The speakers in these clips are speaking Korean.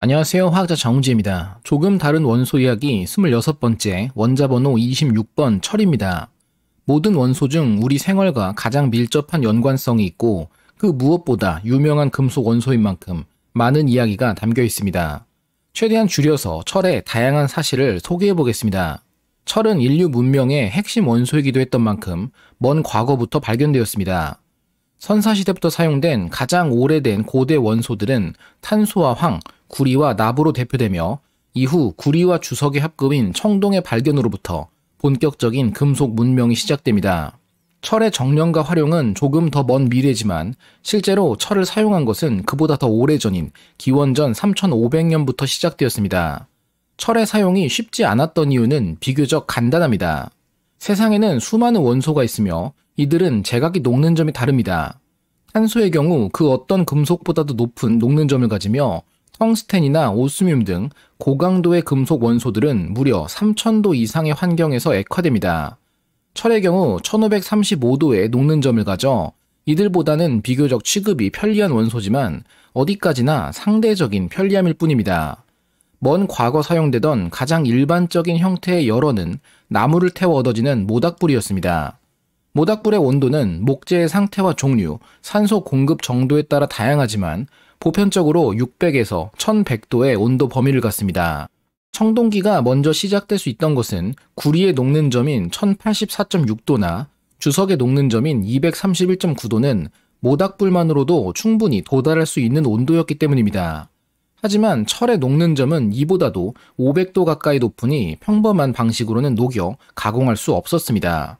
안녕하세요. 화학자 정우지입니다. 조금 다른 원소 이야기 26번째 원자 번호 26번 철입니다. 모든 원소 중 우리 생활과 가장 밀접한 연관성이 있고 그 무엇보다 유명한 금속 원소인 만큼 많은 이야기가 담겨 있습니다. 최대한 줄여서 철의 다양한 사실을 소개해 보겠습니다. 철은 인류 문명의 핵심 원소이기도 했던 만큼 먼 과거부터 발견되었습니다. 선사시대부터 사용된 가장 오래된 고대 원소들은 탄소와 황, 구리와 납으로 대표되며 이후 구리와 주석의 합금인 청동의 발견으로부터 본격적인 금속 문명이 시작됩니다. 철의 정령과 활용은 조금 더 먼 미래지만 실제로 철을 사용한 것은 그보다 더 오래전인 기원전 3500년부터 시작되었습니다. 철의 사용이 쉽지 않았던 이유는 비교적 간단합니다. 세상에는 수많은 원소가 있으며 이들은 제각기 녹는 점이 다릅니다. 탄소의 경우 그 어떤 금속보다도 높은 녹는 점을 가지며 텅스텐이나 오스뮴 등 고강도의 금속 원소들은 무려 3000도 이상의 환경에서 액화됩니다. 철의 경우 1 5 3 5도에 녹는 점을 가져 이들보다는 비교적 취급이 편리한 원소지만 어디까지나 상대적인 편리함일 뿐입니다. 먼 과거 사용되던 가장 일반적인 형태의 열어는 나무를 태워 얻어지는 모닥불이었습니다. 모닥불의 온도는 목재의 상태와 종류, 산소 공급 정도에 따라 다양하지만 보편적으로 600에서 1100도의 온도 범위를 갖습니다. 청동기가 먼저 시작될 수 있던 것은 구리에 녹는 점인 1084.6도나 주석에 녹는 점인 231.9도는 모닥불만으로도 충분히 도달할 수 있는 온도였기 때문입니다. 하지만 철의 녹는 점은 이보다도 500도 가까이 높으니 평범한 방식으로는 녹여 가공할 수 없었습니다.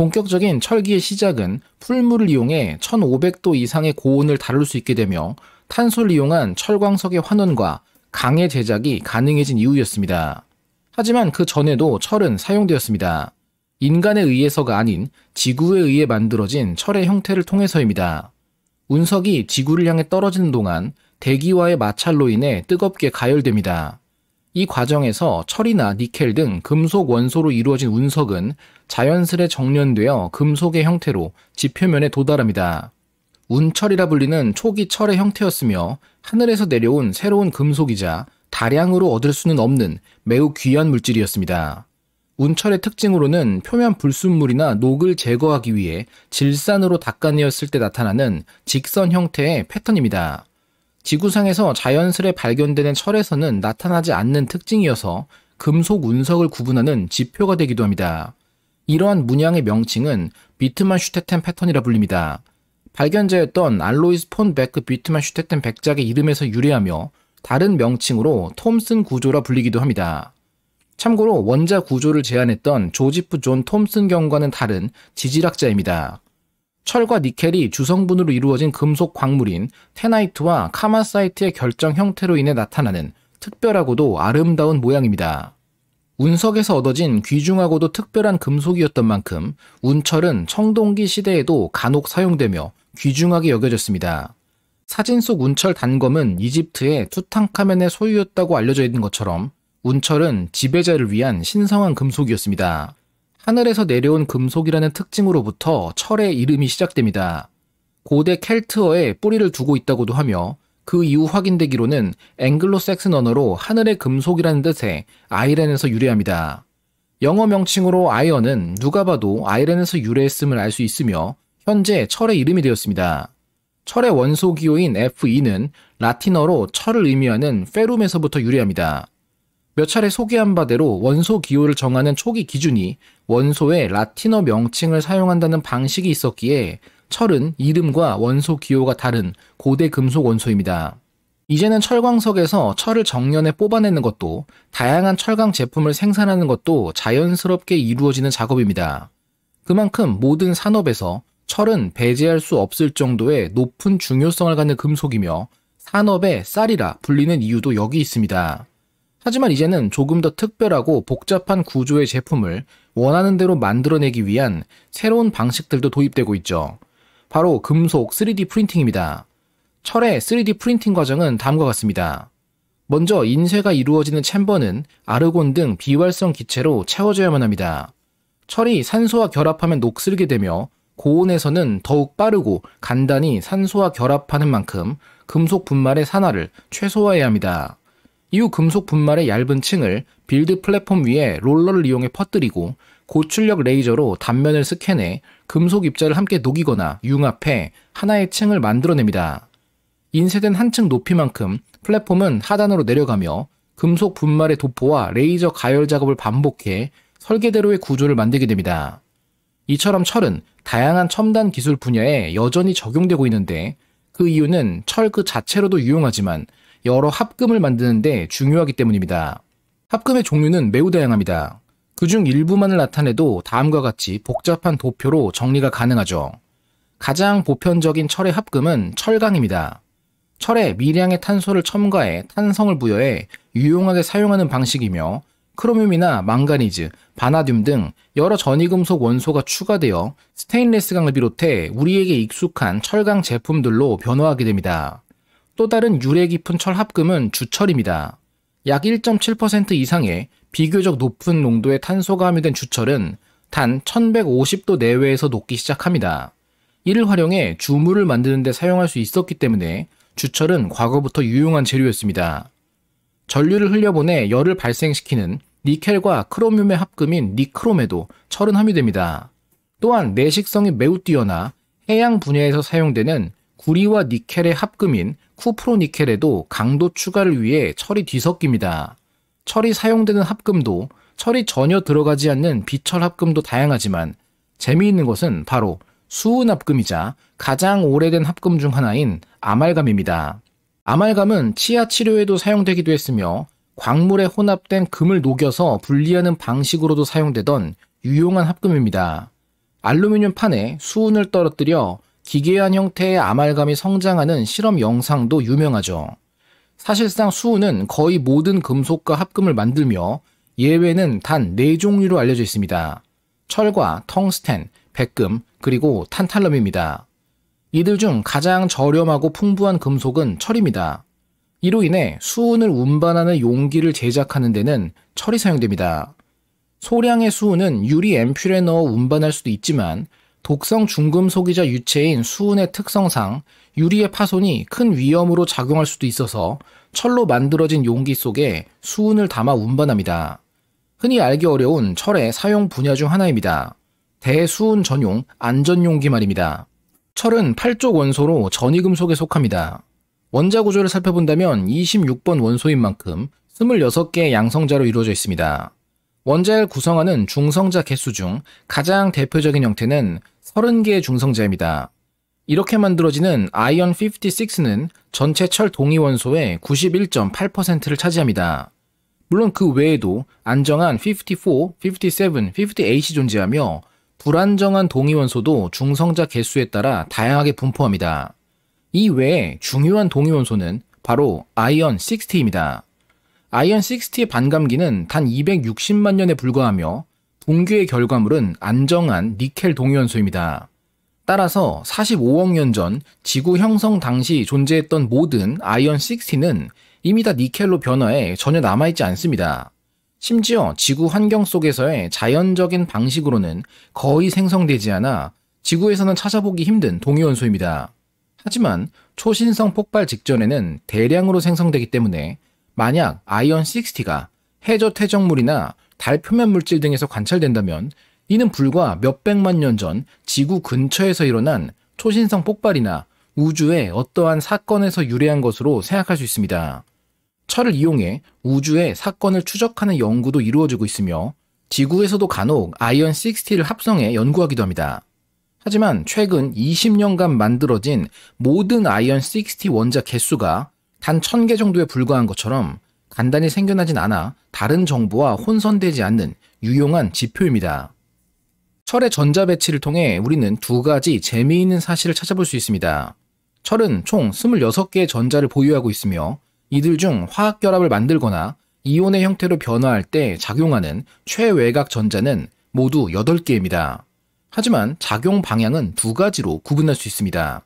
본격적인 철기의 시작은 풀물을 이용해 1500도 이상의 고온을 다룰 수 있게 되며 탄소를 이용한 철광석의 환원과 강의 제작이 가능해진 이유였습니다. 하지만 그 전에도 철은 사용되었습니다. 인간에 의해서가 아닌 지구에 의해 만들어진 철의 형태를 통해서입니다. 운석이 지구를 향해 떨어지는 동안 대기와의 마찰로 인해 뜨겁게 가열됩니다. 이 과정에서 철이나 니켈 등 금속 원소로 이루어진 운석은 자연스레 정련되어 금속의 형태로 지표면에 도달합니다. 운철이라 불리는 초기 철의 형태였으며 하늘에서 내려온 새로운 금속이자 다량으로 얻을 수는 없는 매우 귀한 물질이었습니다. 운철의 특징으로는 표면 불순물이나 녹을 제거하기 위해 질산으로 닦아내었을 때 나타나는 직선 형태의 패턴입니다. 지구상에서 자연스레 발견되는 철에서는 나타나지 않는 특징이어서 금속 운석을 구분하는 지표가 되기도 합니다. 이러한 문양의 명칭은 비트만 슈테텐 패턴이라 불립니다. 발견자였던 알로이스 폰 베크 비트만 슈테텐 백작의 이름에서 유래하며 다른 명칭으로 톰슨 구조라 불리기도 합니다. 참고로 원자 구조를 제안했던 조지프 존 톰슨 경과는 다른 지질학자입니다. 철과 니켈이 주성분으로 이루어진 금속 광물인 테나이트와 카마사이트의 결정 형태로 인해 나타나는 특별하고도 아름다운 모양입니다. 운석에서 얻어진 귀중하고도 특별한 금속이었던 만큼 운철은 청동기 시대에도 간혹 사용되며 귀중하게 여겨졌습니다. 사진 속 운철 단검은 이집트의 투탕카멘의 소유였다고 알려져 있는 것처럼 운철은 지배자를 위한 신성한 금속이었습니다. 하늘에서 내려온 금속이라는 특징으로부터 철의 이름이 시작됩니다. 고대 켈트어에 뿌리를 두고 있다고도 하며 그 이후 확인되기로는 앵글로색슨 언어로 하늘의 금속이라는 뜻의 아이렌에서 유래합니다. 영어 명칭으로 아이언은 누가 봐도 아이렌에서 유래했음을 알 수 있으며 현재 철의 이름이 되었습니다. 철의 원소 기호인 Fe 는 라틴어로 철을 의미하는 페룸에서부터 유래합니다. 몇 차례 소개한 바대로 원소 기호를 정하는 초기 기준이 원소의 라틴어 명칭을 사용한다는 방식이 있었기에 철은 이름과 원소 기호가 다른 고대 금속 원소입니다. 이제는 철광석에서 철을 정년에 뽑아내는 것도 다양한 철강 제품을 생산하는 것도 자연스럽게 이루어지는 작업입니다. 그만큼 모든 산업에서 철은 배제할 수 없을 정도의 높은 중요성을 갖는 금속이며 산업의 쌀이라 불리는 이유도 여기 있습니다. 하지만 이제는 조금 더 특별하고 복잡한 구조의 제품을 원하는 대로 만들어내기 위한 새로운 방식들도 도입되고 있죠. 바로 금속 3D 프린팅입니다. 철의 3D 프린팅 과정은 다음과 같습니다. 먼저 인쇄가 이루어지는 챔버는 아르곤 등 비활성 기체로 채워져야만 합니다. 철이 산소와 결합하면 녹슬게 되며 고온에서는 더욱 빠르고 간단히 산소와 결합하는 만큼 금속 분말의 산화를 최소화해야 합니다. 이후 금속 분말의 얇은 층을 빌드 플랫폼 위에 롤러를 이용해 퍼뜨리고 고출력 레이저로 단면을 스캔해 금속 입자를 함께 녹이거나 융합해 하나의 층을 만들어냅니다. 인쇄된 한 층 높이만큼 플랫폼은 하단으로 내려가며 금속 분말의 도포와 레이저 가열 작업을 반복해 설계대로의 구조를 만들게 됩니다. 이처럼 철은 다양한 첨단 기술 분야에 여전히 적용되고 있는데 그 이유는 철 그 자체로도 유용하지만 여러 합금을 만드는데 중요하기 때문입니다. 합금의 종류는 매우 다양합니다. 그 중 일부만을 나타내도 다음과 같이 복잡한 도표로 정리가 가능하죠. 가장 보편적인 철의 합금은 철강입니다. 철에 미량의 탄소를 첨가해 탄성을 부여해 유용하게 사용하는 방식이며 크로뮴이나 망가니즈, 바나듐 등 여러 전이금속 원소가 추가되어 스테인레스 강을 비롯해 우리에게 익숙한 철강 제품들로 변화하게 됩니다. 또 다른 유래 깊은 철합금은 주철입니다. 약 1.7% 이상의 비교적 높은 농도의 탄소가 함유된 주철은 단 1150도 내외에서 녹기 시작합니다. 이를 활용해 주물을 만드는 데 사용할 수 있었기 때문에 주철은 과거부터 유용한 재료였습니다. 전류를 흘려보내 열을 발생시키는 니켈과 크롬륨의 합금인 니크롬에도 철은 함유됩니다. 또한 내식성이 매우 뛰어나 해양 분야에서 사용되는 구리와 니켈의 합금인 쿠프로니켈에도 강도 추가를 위해 철이 뒤섞입니다. 철이 사용되는 합금도 철이 전혀 들어가지 않는 비철 합금도 다양하지만 재미있는 것은 바로 수은 합금이자 가장 오래된 합금 중 하나인 아말감입니다. 아말감은 치아 치료에도 사용되기도 했으며 광물에 혼합된 금을 녹여서 분리하는 방식으로도 사용되던 유용한 합금입니다. 알루미늄 판에 수은을 떨어뜨려 기괴한 형태의 아말감이 성장하는 실험 영상도 유명하죠. 사실상 수은은 거의 모든 금속과 합금을 만들며 예외는 단 4종류로 알려져 있습니다. 철과 텅스텐, 백금, 그리고 탄탈럼입니다. 이들 중 가장 저렴하고 풍부한 금속은 철입니다. 이로 인해 수은을 운반하는 용기를 제작하는 데는 철이 사용됩니다. 소량의 수은은 유리 앰플에 넣어 운반할 수도 있지만 독성 중금속이자 유체인 수은의 특성상 유리의 파손이 큰 위험으로 작용할 수도 있어서 철로 만들어진 용기 속에 수은을 담아 운반합니다. 흔히 알기 어려운 철의 사용 분야 중 하나입니다. 대수은 전용 안전용기 말입니다. 철은 8족 원소로 전이금속에 속합니다. 원자 구조를 살펴본다면 26번 원소인 만큼 26개의 양성자로 이루어져 있습니다. 원자를 구성하는 중성자 개수 중 가장 대표적인 형태는 30개의 중성자입니다 이렇게 만들어지는 아이언 56는 전체 철 동위 원소의 91.8%를 차지합니다. 물론 그 외에도 안정한 54, 57, 58이 존재하며 불안정한 동위 원소도 중성자 개수에 따라 다양하게 분포합니다. 이 외에 중요한 동위 원소는 바로 아이언 60입니다. 아이언 60의 반감기는 단 260만 년에 불과하며 동규의 결과물은 안정한 니켈 동위원소입니다. 따라서 45억 년 전 지구 형성 당시 존재했던 모든 아이언 60는 이미 다 니켈로 변화해 전혀 남아있지 않습니다. 심지어 지구 환경 속에서의 자연적인 방식으로는 거의 생성되지 않아 지구에서는 찾아보기 힘든 동위원소입니다. 하지만 초신성 폭발 직전에는 대량으로 생성되기 때문에 만약 아이언 60가 해저 퇴적물이나 달 표면 물질 등에서 관찰된다면 이는 불과 몇백만 년 전 지구 근처에서 일어난 초신성 폭발이나 우주의 어떠한 사건에서 유래한 것으로 생각할 수 있습니다. 철을 이용해 우주의 사건을 추적하는 연구도 이루어지고 있으며 지구에서도 간혹 아이언 60를 합성해 연구하기도 합니다. 하지만 최근 20년간 만들어진 모든 아이언 60 원자 개수가 단 1000개 정도에 불과한 것처럼 간단히 생겨나진 않아 다른 정보와 혼선되지 않는 유용한 지표입니다. 철의 전자 배치를 통해 우리는 두 가지 재미있는 사실을 찾아볼 수 있습니다. 철은 총 26개의 전자를 보유하고 있으며 이들 중 화학 결합을 만들거나 이온의 형태로 변화할 때 작용하는 최외각 전자는 모두 8개입니다. 하지만 작용 방향은 두 가지로 구분할 수 있습니다.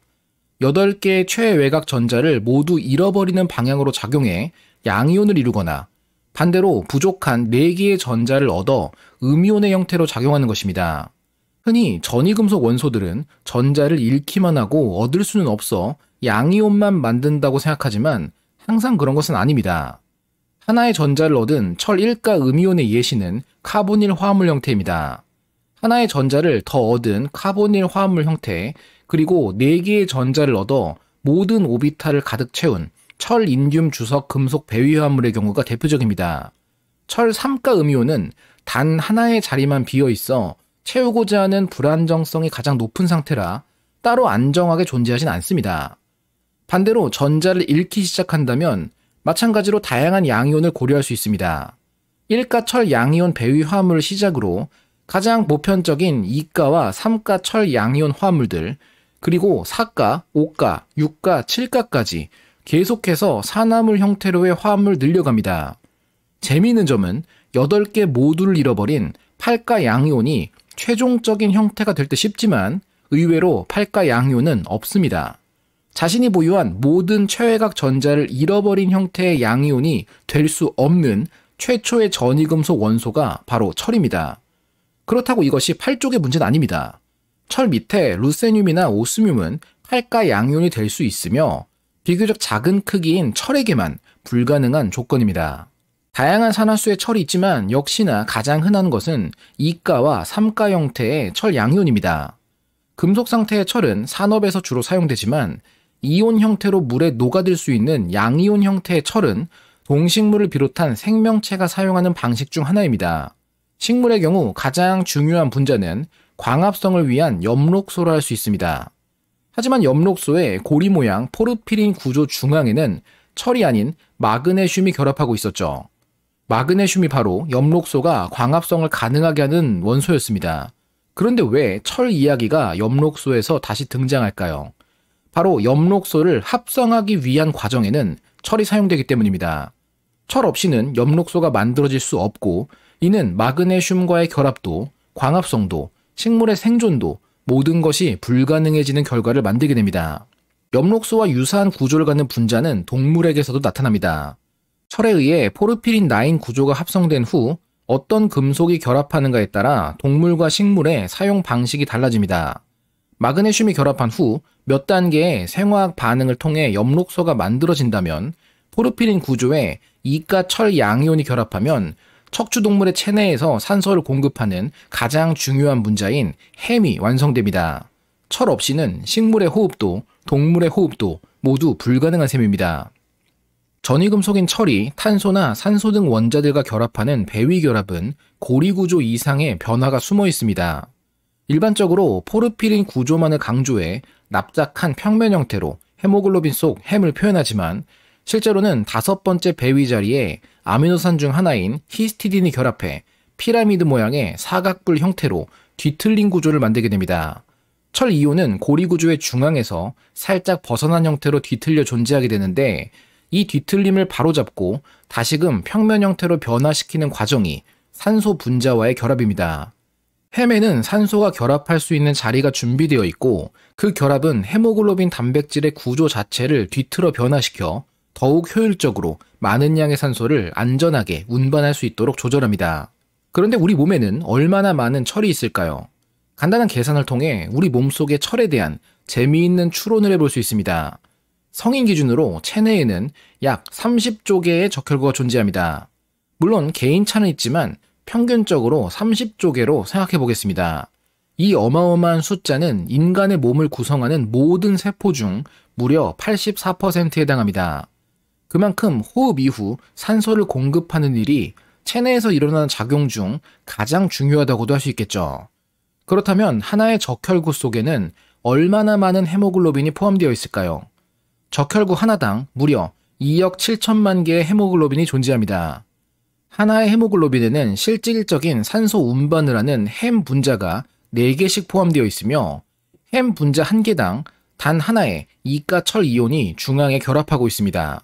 8개의 최외각 전자를 모두 잃어버리는 방향으로 작용해 양이온을 이루거나 반대로 부족한 4개의 전자를 얻어 음이온의 형태로 작용하는 것입니다. 흔히 전이금속 원소들은 전자를 잃기만 하고 얻을 수는 없어 양이온만 만든다고 생각하지만 항상 그런 것은 아닙니다. 하나의 전자를 얻은 철 1가 음이온의 예시는 카보닐 화합물 형태입니다. 하나의 전자를 더 얻은 카보닐 화합물 형태, 그리고 4개의 전자를 얻어 모든 오비탈을 가득 채운 철, 인듐, 주석, 금속, 배위화물의 경우가 대표적입니다. 철 3가 음이온은 단 하나의 자리만 비어 있어 채우고자 하는 불안정성이 가장 높은 상태라 따로 안정하게 존재하진 않습니다. 반대로 전자를 잃기 시작한다면 마찬가지로 다양한 양이온을 고려할 수 있습니다. 1가 철 양이온 배위 화물을 시작으로 가장 보편적인 2가와 3가 철 양이온 화물들, 그리고 4가, 5가, 6가, 7가까지 계속해서 산화물 형태로의 화합물 늘려갑니다. 재미있는 점은 8개 모두를 잃어버린 팔가 양이온이 최종적인 형태가 될 때 쉽지만 의외로 팔가 양이온은 없습니다. 자신이 보유한 모든 최외각 전자를 잃어버린 형태의 양이온이 될 수 없는 최초의 전이금속 원소가 바로 철입니다. 그렇다고 이것이 팔쪽의 문제는 아닙니다. 철 밑에 루세늄이나 오스뮴은 팔가 양이온이 될 수 있으며 비교적 작은 크기인 철에게만 불가능한 조건입니다. 다양한 산화수의 철이 있지만 역시나 가장 흔한 것은 이가와 삼가 형태의 철 양이온입니다. 금속 상태의 철은 산업에서 주로 사용되지만 이온 형태로 물에 녹아들 수 있는 양이온 형태의 철은 동식물을 비롯한 생명체가 사용하는 방식 중 하나입니다. 식물의 경우 가장 중요한 분자는 광합성을 위한 엽록소라 할 수 있습니다. 하지만 엽록소의 고리 모양 포르피린 구조 중앙에는 철이 아닌 마그네슘이 결합하고 있었죠. 마그네슘이 바로 엽록소가 광합성을 가능하게 하는 원소였습니다. 그런데 왜 철 이야기가 엽록소에서 다시 등장할까요? 바로 엽록소를 합성하기 위한 과정에는 철이 사용되기 때문입니다. 철 없이는 엽록소가 만들어질 수 없고 이는 마그네슘과의 결합도, 광합성도, 식물의 생존도, 모든 것이 불가능해지는 결과를 만들게 됩니다. 엽록소와 유사한 구조를 갖는 분자는 동물에게서도 나타납니다. 철에 의해 포르피린 9 구조가 합성된 후 어떤 금속이 결합하는가에 따라 동물과 식물의 사용 방식이 달라집니다. 마그네슘이 결합한 후 몇 단계의 생화학 반응을 통해 엽록소가 만들어진다면 포르피린 구조에 이가 철 양이온이 결합하면 척추동물의 체내에서 산소를 공급하는 가장 중요한 분자인 햄이 완성됩니다. 철 없이는 식물의 호흡도 동물의 호흡도 모두 불가능한 셈입니다. 전위금속인 철이 탄소나 산소 등 원자들과 결합하는 배위결합은 고리구조 이상의 변화가 숨어 있습니다. 일반적으로 포르피린 구조만을 강조해 납작한 평면 형태로 헤모글로빈 속 햄을 표현하지만 실제로는 다섯 번째 배위 자리에 아미노산 중 하나인 히스티딘이 결합해 피라미드 모양의 사각뿔 형태로 뒤틀린 구조를 만들게 됩니다. 철 이온은 고리 구조의 중앙에서 살짝 벗어난 형태로 뒤틀려 존재하게 되는데 이 뒤틀림을 바로잡고 다시금 평면 형태로 변화시키는 과정이 산소 분자와의 결합입니다. 헤메는 산소가 결합할 수 있는 자리가 준비되어 있고 그 결합은 헤모글로빈 단백질의 구조 자체를 뒤틀어 변화시켜 더욱 효율적으로 많은 양의 산소를 안전하게 운반할 수 있도록 조절합니다. 그런데 우리 몸에는 얼마나 많은 철이 있을까요? 간단한 계산을 통해 우리 몸속의 철에 대한 재미있는 추론을 해볼 수 있습니다. 성인 기준으로 체내에는 약 30조 개의 적혈구가 존재합니다. 물론 개인차는 있지만 평균적으로 30조 개로 생각해 보겠습니다. 이 어마어마한 숫자는 인간의 몸을 구성하는 모든 세포 중 무려 84%에 해당합니다. 그만큼 호흡 이후 산소를 공급하는 일이 체내에서 일어나는 작용 중 가장 중요하다고도 할 수 있겠죠. 그렇다면 하나의 적혈구 속에는 얼마나 많은 헤모글로빈이 포함되어 있을까요? 적혈구 하나당 무려 2억 7천만 개의 헤모글로빈이 존재합니다. 하나의 헤모글로빈에는 실질적인 산소 운반을 하는 햄 분자가 4개씩 포함되어 있으며 햄 분자 1개당 단 하나의 이가 철 이온이 중앙에 결합하고 있습니다.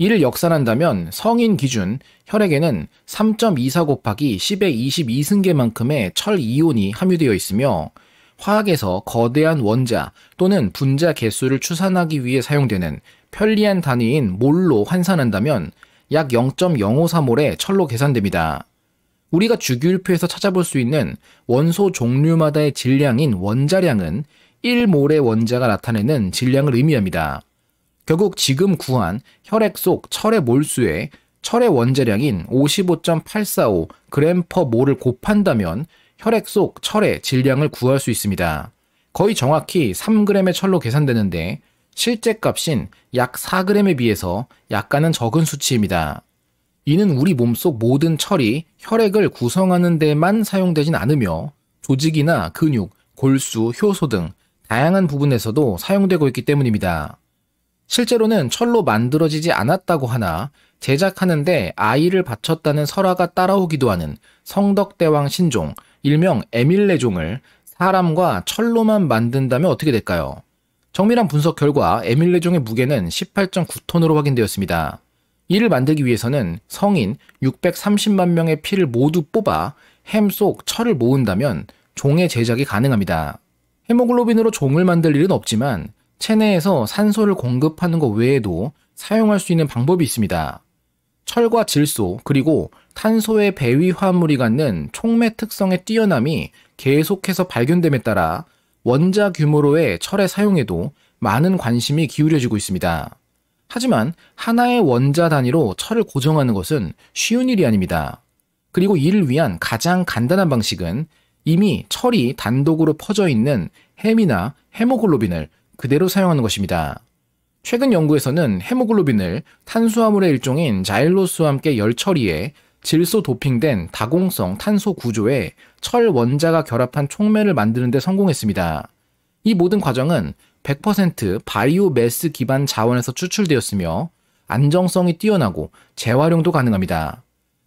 이를 역산한다면 성인 기준 혈액에는 3.24 곱하기 10의 22승계만큼의 철 이온이 함유되어 있으며 화학에서 거대한 원자 또는 분자 개수를 추산하기 위해 사용되는 편리한 단위인 몰로 환산한다면 약 0.053몰의 철로 계산됩니다. 우리가 주기율표에서 찾아볼 수 있는 원소 종류마다의 질량인 원자량은 1몰의 원자가 나타내는 질량을 의미합니다. 결국 지금 구한 혈액 속 철의 몰수에 철의 원재량인 55.845 그램 퍼 몰을 곱한다면 혈액 속 철의 질량을 구할 수 있습니다. 거의 정확히 3g의 철로 계산되는데 실제 값인 약 4g에 비해서 약간은 적은 수치입니다. 이는 우리 몸속 모든 철이 혈액을 구성하는 데만 사용되진 않으며 조직이나 근육, 골수, 효소 등 다양한 부분에서도 사용되고 있기 때문입니다. 실제로는 철로 만들어지지 않았다고 하나 제작하는데 아이를 바쳤다는 설화가 따라오기도 하는 성덕대왕 신종, 일명 에밀레종을 사람과 철로만 만든다면 어떻게 될까요? 정밀한 분석 결과 에밀레종의 무게는 18.9톤으로 확인되었습니다. 이를 만들기 위해서는 성인 630만 명의 피를 모두 뽑아 햄 속 철을 모은다면 종의 제작이 가능합니다. 헤모글로빈으로 종을 만들 일은 없지만 체내에서 산소를 공급하는 것 외에도 사용할 수 있는 방법이 있습니다. 철과 질소 그리고 탄소의 배위 화합물이 갖는 촉매 특성의 뛰어남이 계속해서 발견됨에 따라 원자 규모로의 철의 사용에도 많은 관심이 기울여지고 있습니다. 하지만 하나의 원자 단위로 철을 고정하는 것은 쉬운 일이 아닙니다. 그리고 이를 위한 가장 간단한 방식은 이미 철이 단독으로 퍼져 있는 햄이나 헤모글로빈을 그대로 사용하는 것입니다. 최근 연구에서는 헤모글로빈을 탄수화물의 일종인 자일로스와 함께 열 처리해 질소 도핑된 다공성 탄소 구조에 철 원자가 결합한 촉매를 만드는 데 성공했습니다. 이 모든 과정은 100% 바이오 메스 기반 자원에서 추출되었으며 안정성이 뛰어나고 재활용도 가능합니다.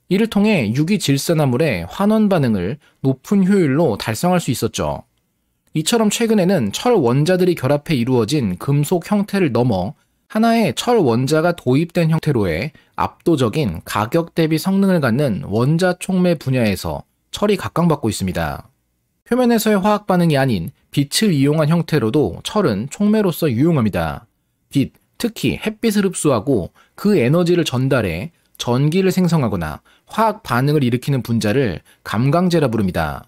이를 통해 유기 질산화물의 환원 반응을 높은 효율로 달성할 수 있었죠. 이처럼 최근에는 철 원자들이 결합해 이루어진 금속 형태를 넘어 하나의 철 원자가 도입된 형태로의 압도적인 가격 대비 성능을 갖는 원자 촉매 분야에서 철이 각광받고 있습니다. 표면에서의 화학 반응이 아닌 빛을 이용한 형태로도 철은 촉매로서 유용합니다. 빛, 특히 햇빛을 흡수하고 그 에너지를 전달해 전기를 생성하거나 화학 반응을 일으키는 분자를 감광제라 부릅니다.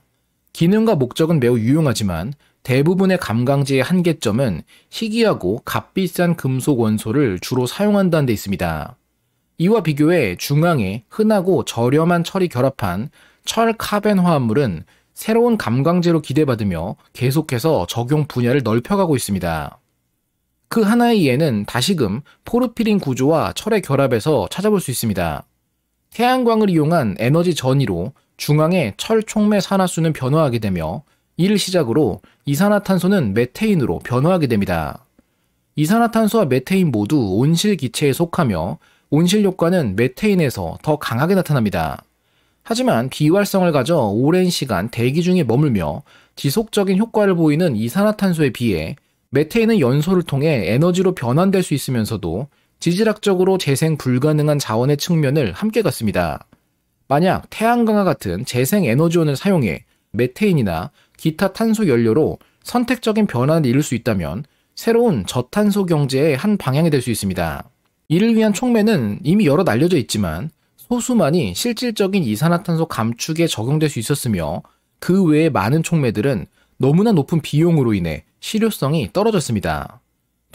기능과 목적은 매우 유용하지만 대부분의 감광지의 한계점은 희귀하고 값비싼 금속 원소를 주로 사용한다는 데 있습니다. 이와 비교해 중앙에 흔하고 저렴한 철이 결합한 철 카벤 화합물은 새로운 감광재로 기대받으며 계속해서 적용 분야를 넓혀가고 있습니다. 그 하나의 예는 다시금 포르피린 구조와 철의 결합에서 찾아볼 수 있습니다. 태양광을 이용한 에너지 전이로 중앙에 철총매 산화수는 변화하게 되며 이를 시작으로 이산화탄소는 메테인으로 변화하게 됩니다. 이산화탄소와 메테인 모두 온실 기체에 속하며 온실 효과는 메테인에서 더 강하게 나타납니다. 하지만 비활성을 가져 오랜 시간 대기 중에 머물며 지속적인 효과를 보이는 이산화탄소에 비해 메테인은 연소를 통해 에너지로 변환될 수 있으면서도 지질학적으로 재생 불가능한 자원의 측면을 함께 갖습니다. 만약 태양광과 같은 재생에너지원을 사용해 메테인이나 기타 탄소 연료로 선택적인 변화를 이룰 수 있다면 새로운 저탄소 경제의 한 방향이 될 수 있습니다. 이를 위한 촉매는 이미 여러 날려져 있지만 소수만이 실질적인 이산화탄소 감축에 적용될 수 있었으며 그 외의 많은 촉매들은 너무나 높은 비용으로 인해 실효성이 떨어졌습니다.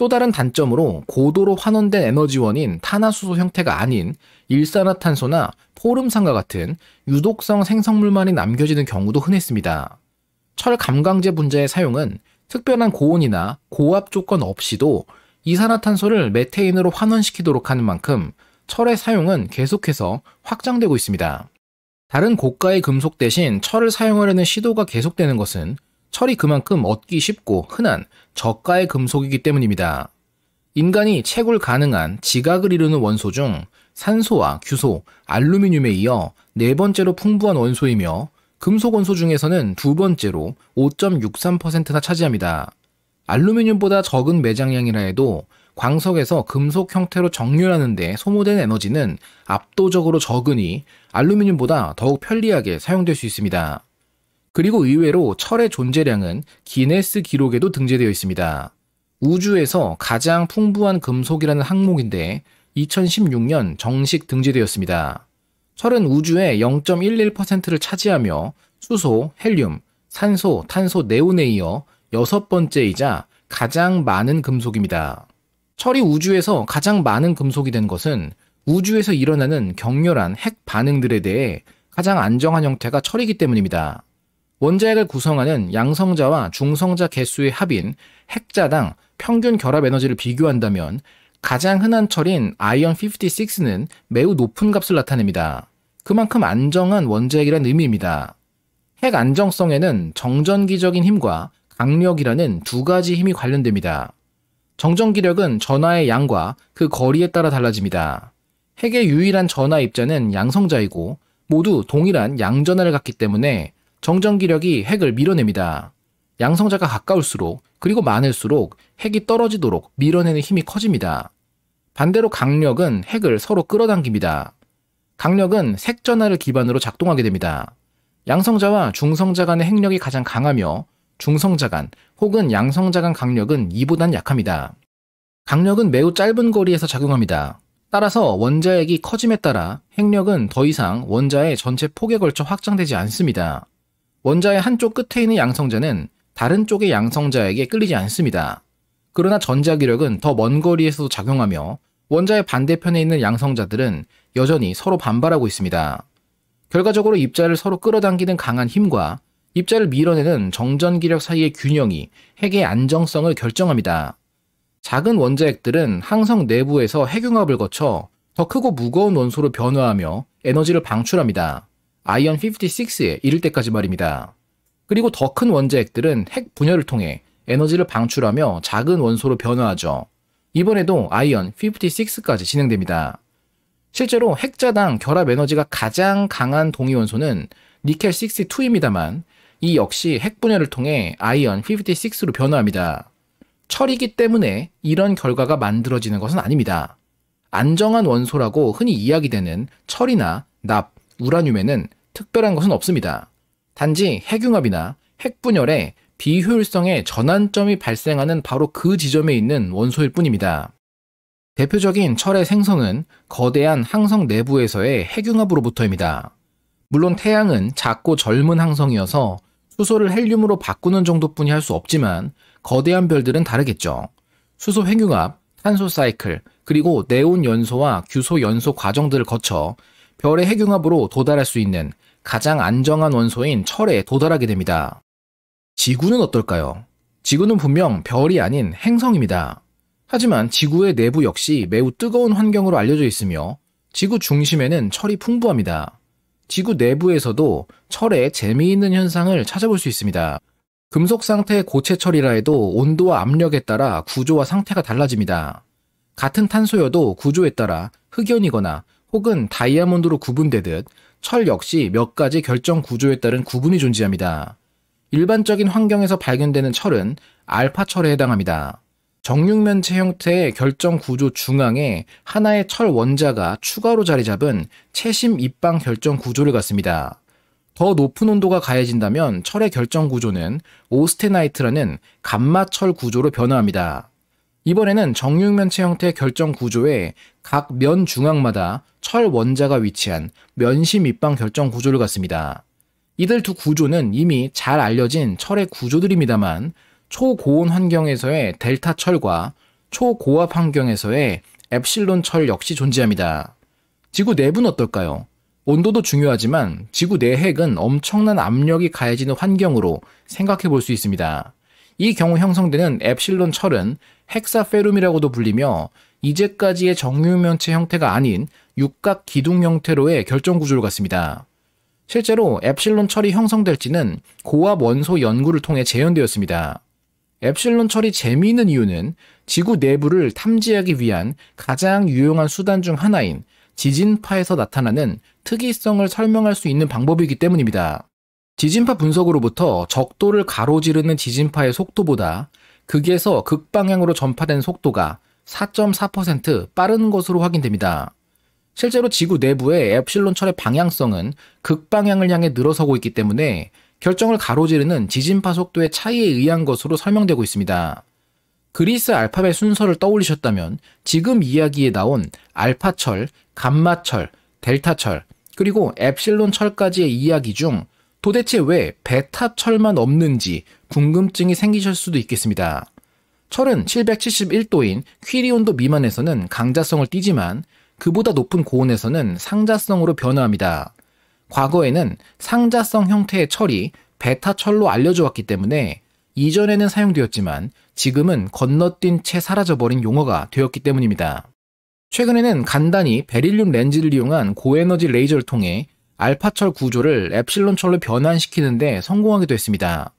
또 다른 단점으로 고도로 환원된 에너지원인 탄화수소 형태가 아닌 일산화탄소나 포름산과 같은 유독성 생성물만이 남겨지는 경우도 흔했습니다. 철 감광제 분자의 사용은 특별한 고온이나 고압 조건 없이도 이산화탄소를 메테인으로 환원시키도록 하는 만큼 철의 사용은 계속해서 확장되고 있습니다. 다른 고가의 금속 대신 철을 사용하려는 시도가 계속되는 것은 철이 그만큼 얻기 쉽고 흔한 저가의 금속이기 때문입니다. 인간이 채굴 가능한 지각을 이루는 원소 중 산소와 규소, 알루미늄에 이어 네 번째로 풍부한 원소이며 금속 원소 중에서는 두 번째로 5.63%나 차지합니다. 알루미늄보다 적은 매장량이라 해도 광석에서 금속 형태로 정렬하는 데 소모된 에너지는 압도적으로 적으니 알루미늄보다 더욱 편리하게 사용될 수 있습니다. 그리고 의외로 철의 존재량은 기네스 기록에도 등재되어 있습니다. 우주에서 가장 풍부한 금속이라는 항목인데 2016년 정식 등재되었습니다. 철은 우주의 0.11%를 차지하며 수소, 헬륨, 산소, 탄소, 네온에 이어 여섯 번째이자 가장 많은 금속입니다. 철이 우주에서 가장 많은 금속이 된 것은 우주에서 일어나는 격렬한 핵 반응들에 대해 가장 안정한 형태가 철이기 때문입니다. 원자핵을 구성하는 양성자와 중성자 개수의 합인 핵자당 평균 결합 에너지를 비교한다면 가장 흔한 철인 아이언 56는 매우 높은 값을 나타냅니다. 그만큼 안정한 원자핵이란 의미입니다. 핵 안정성에는 정전기적인 힘과 강력이라는 두 가지 힘이 관련됩니다. 정전기력은 전하의 양과 그 거리에 따라 달라집니다. 핵의 유일한 전하 입자는 양성자이고 모두 동일한 양전하를 갖기 때문에 정전기력이 핵을 밀어냅니다. 양성자가 가까울수록 그리고 많을수록 핵이 떨어지도록 밀어내는 힘이 커집니다. 반대로 강력은 핵을 서로 끌어당깁니다. 강력은 색전화를 기반으로 작동하게 됩니다. 양성자와 중성자 간의 핵력이 가장 강하며 중성자 간 혹은 양성자 간 강력은 이보단 약합니다. 강력은 매우 짧은 거리에서 작용합니다. 따라서 원자핵이 커짐에 따라 핵력은 더 이상 원자의 전체 폭에 걸쳐 확장되지 않습니다. 원자의 한쪽 끝에 있는 양성자는 다른 쪽의 양성자에게 끌리지 않습니다. 그러나 전자기력은 더 먼 거리에서도 작용하며 원자의 반대편에 있는 양성자들은 여전히 서로 반발하고 있습니다. 결과적으로 입자를 서로 끌어당기는 강한 힘과 입자를 밀어내는 정전기력 사이의 균형이 핵의 안정성을 결정합니다. 작은 원자핵들은 항성 내부에서 핵융합을 거쳐 더 크고 무거운 원소로 변화하며 에너지를 방출합니다. 아이언 56에 이를 때까지 말입니다. 그리고 더 큰 원자핵들은 핵 분열을 통해 에너지를 방출하며 작은 원소로 변화하죠. 이번에도 아이언 56까지 진행됩니다. 실제로 핵자당 결합 에너지가 가장 강한 동위원소는 니켈 62입니다만 이 역시 핵 분열을 통해 아이언 56로 변화합니다. 철이기 때문에 이런 결과가 만들어지는 것은 아닙니다. 안정한 원소라고 흔히 이야기되는 철이나 납, 우라늄에는 특별한 것은 없습니다. 단지 핵융합이나 핵분열에 비효율성의 전환점이 발생하는 바로 그 지점에 있는 원소일 뿐입니다. 대표적인 철의 생성은 거대한 항성 내부에서의 핵융합으로부터입니다. 물론 태양은 작고 젊은 항성이어서 수소를 헬륨으로 바꾸는 정도뿐이 할 수 없지만 거대한 별들은 다르겠죠. 수소 핵융합, 탄소 사이클, 그리고 네온 연소와 규소 연소 과정들을 거쳐 별의 핵융합으로 도달할 수 있는 가장 안정한 원소인 철에 도달하게 됩니다. 지구는 어떨까요? 지구는 분명 별이 아닌 행성입니다. 하지만 지구의 내부 역시 매우 뜨거운 환경으로 알려져 있으며 지구 중심에는 철이 풍부합니다. 지구 내부에서도 철의 재미있는 현상을 찾아볼 수 있습니다. 금속 상태의 고체 철이라 해도 온도와 압력에 따라 구조와 상태가 달라집니다. 같은 탄소여도 구조에 따라 흑연이거나 혹은 다이아몬드로 구분되듯 철 역시 몇 가지 결정 구조에 따른 구분이 존재합니다. 일반적인 환경에서 발견되는 철은 알파철에 해당합니다. 정육면체 형태의 결정 구조 중앙에 하나의 철 원자가 추가로 자리 잡은 채심 입방 결정 구조를 갖습니다. 더 높은 온도가 가해진다면 철의 결정 구조는 오스테나이트라는 감마철 구조로 변화합니다. 이번에는 정육면체 형태 의 결정 구조에 각 면 중앙마다 철 원자가 위치한 면시 밑방 결정 구조를 갖습니다. 이들 두 구조는 이미 잘 알려진 철의 구조들입니다만 초고온 환경에서의 델타 철과 초고압 환경에서의 엡실론 철 역시 존재합니다. 지구 내부는 어떨까요? 온도도 중요하지만 지구 내 핵은 엄청난 압력이 가해지는 환경으로 생각해 볼 수 있습니다. 이 경우 형성되는 엡실론 철은 헥사페룸이라고도 불리며 이제까지의 정육면체 형태가 아닌 육각 기둥 형태로의 결정 구조를 갖습니다. 실제로 엡실론 철이 형성될지는 고압 원소 연구를 통해 재현되었습니다. 엡실론 철이 재미있는 이유는 지구 내부를 탐지하기 위한 가장 유용한 수단 중 하나인 지진파에서 나타나는 특이성을 설명할 수 있는 방법이기 때문입니다. 지진파 분석으로부터 적도를 가로지르는 지진파의 속도보다 극에서 극방향으로 전파된 속도가 4.4% 빠른 것으로 확인됩니다. 실제로 지구 내부의 엡실론철의 방향성은 극방향을 향해 늘어서고 있기 때문에 결정을 가로지르는 지진파 속도의 차이에 의한 것으로 설명되고 있습니다. 그리스 알파벳 순서를 떠올리셨다면 지금 이야기에 나온 알파철, 감마철, 델타철, 그리고 엡실론철까지의 이야기 중 도대체 왜 베타철만 없는지 궁금증이 생기실 수도 있겠습니다. 철은 771도인 퀴리온도 미만에서는 강자성을 띠지만 그보다 높은 고온에서는 상자성으로 변화합니다. 과거에는 상자성 형태의 철이 베타철로 알려져 왔기 때문에 이전에는 사용되었지만 지금은 건너뛴 채 사라져버린 용어가 되었기 때문입니다. 최근에는 간단히 베릴륨 렌즈를 이용한 고에너지 레이저를 통해 알파철 구조를 엡실론철로 변환시키는데 성공하기도 했습니다.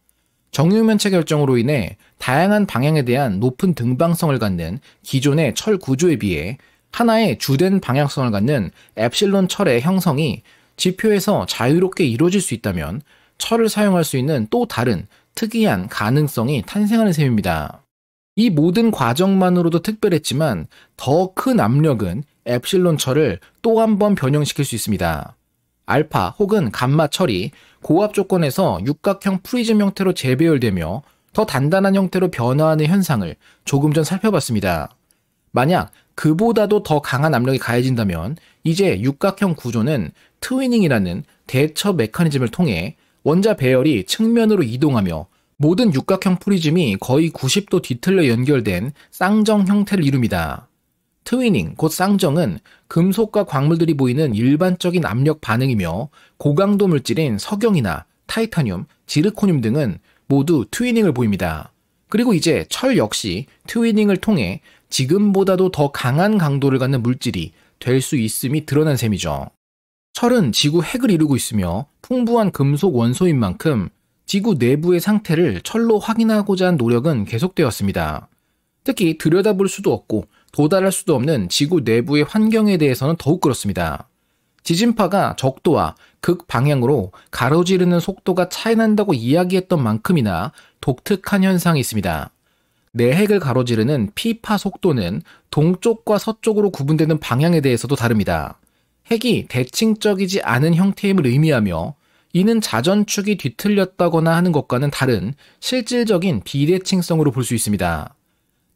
정육면체 결정으로 인해 다양한 방향에 대한 높은 등방성을 갖는 기존의 철 구조에 비해 하나의 주된 방향성을 갖는 엡실론 철의 형성이 지표에서 자유롭게 이루어질 수 있다면 철을 사용할 수 있는 또 다른 특이한 가능성이 탄생하는 셈입니다. 이 모든 과정만으로도 특별했지만 더 큰 압력은 엡실론 철을 또 한 번 변형시킬 수 있습니다. 알파 혹은 감마 철이 고압 조건에서 육각형 프리즘 형태로 재배열되며 더 단단한 형태로 변화하는 현상을 조금 전 살펴봤습니다. 만약 그보다도 더 강한 압력이 가해진다면 이제 육각형 구조는 트위닝이라는 대처 메커니즘을 통해 원자 배열이 측면으로 이동하며 모든 육각형 프리즘이 거의 90도 뒤틀려 연결된 쌍정 형태를 이룹니다. 트위닝, 곧 쌍정은 금속과 광물들이 보이는 일반적인 압력 반응이며 고강도 물질인 석영이나 타이타늄, 지르코늄 등은 모두 트위닝을 보입니다. 그리고 이제 철 역시 트위닝을 통해 지금보다도 더 강한 강도를 갖는 물질이 될 수 있음이 드러난 셈이죠. 철은 지구 핵을 이루고 있으며 풍부한 금속 원소인 만큼 지구 내부의 상태를 철로 확인하고자 한 노력은 계속되었습니다. 특히 들여다볼 수도 없고 도달할 수도 없는 지구 내부의 환경에 대해서는 더욱 그렇습니다. 지진파가 적도와 극방향으로 가로지르는 속도가 차이난다고 이야기했던 만큼이나 독특한 현상이 있습니다. 내핵을 가로지르는 피파 속도는 동쪽과 서쪽으로 구분되는 방향에 대해서도 다릅니다. 핵이 대칭적이지 않은 형태임을 의미하며 이는 자전축이 뒤틀렸다거나 하는 것과는 다른 실질적인 비대칭성으로 볼 수 있습니다.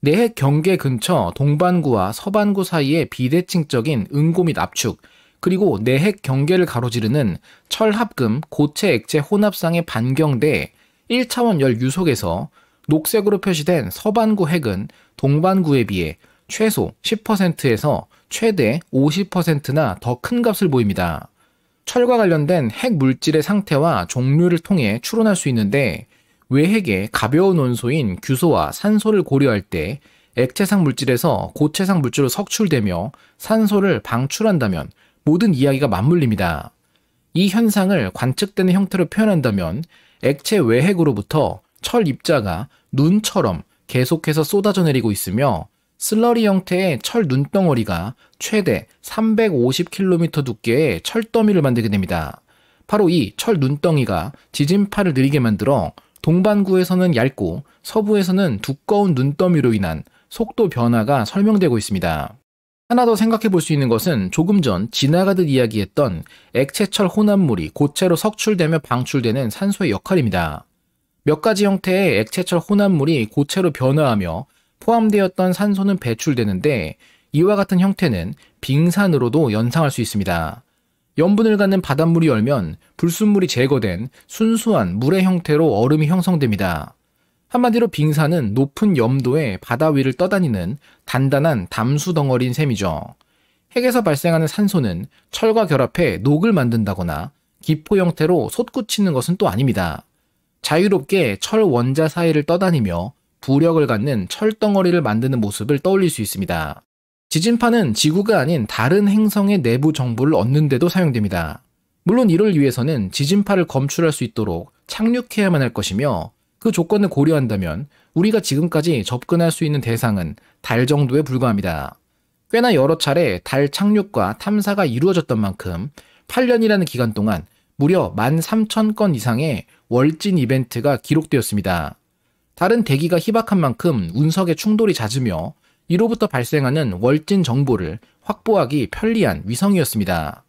내해 경계 근처 동반구와 서반구 사이의 비대칭적인 응고 및 압축, 그리고 내핵 경계를 가로지르는 철합금 고체 액체 혼합상의 반경대 1차원 열 유속에서 녹색으로 표시된 서반구 핵은 동반구에 비해 최소 10%에서 최대 50%나 더 큰 값을 보입니다. 철과 관련된 핵 물질의 상태와 종류를 통해 추론할 수 있는데 외핵의 가벼운 원소인 규소와 산소를 고려할 때 액체상 물질에서 고체상 물질로 석출되며 산소를 방출한다면 모든 이야기가 맞물립니다. 이 현상을 관측되는 형태로 표현한다면 액체 외핵으로부터 철 입자가 눈처럼 계속해서 쏟아져 내리고 있으며 슬러리 형태의 철 눈덩어리가 최대 350km 두께의 철 더미를 만들게 됩니다. 바로 이 철 눈덩이가 지진파를 느리게 만들어 동반구에서는 얇고 서부에서는 두꺼운 눈더미로 인한 속도 변화가 설명되고 있습니다. 하나 더 생각해 볼 수 있는 것은 조금 전 지나가듯 이야기했던 액체철 혼합물이 고체로 석출되며 방출되는 산소의 역할입니다. 몇 가지 형태의 액체철 혼합물이 고체로 변화하며 포함되었던 산소는 배출되는데 이와 같은 형태는 빙산으로도 연상할 수 있습니다. 염분을 갖는 바닷물이 얼면 불순물이 제거된 순수한 물의 형태로 얼음이 형성됩니다. 한마디로 빙산은 높은 염도에 바다 위를 떠다니는 단단한 담수 덩어리인 셈이죠. 핵에서 발생하는 산소는 철과 결합해 녹을 만든다거나 기포 형태로 솟구치는 것은 또 아닙니다. 자유롭게 철 원자 사이를 떠다니며 부력을 갖는 철 덩어리를 만드는 모습을 떠올릴 수 있습니다. 지진파는 지구가 아닌 다른 행성의 내부 정보를 얻는데도 사용됩니다. 물론 이를 위해서는 지진파를 검출할 수 있도록 착륙해야만 할 것이며 그 조건을 고려한다면 우리가 지금까지 접근할 수 있는 대상은 달 정도에 불과합니다. 꽤나 여러 차례 달 착륙과 탐사가 이루어졌던 만큼 8년이라는 기간 동안 무려 13,000건 이상의 월진 이벤트가 기록되었습니다. 다른 대기가 희박한 만큼 운석의 충돌이 잦으며 이로부터 발생하는 월진 정보를 확보하기 편리한 위성이었습니다.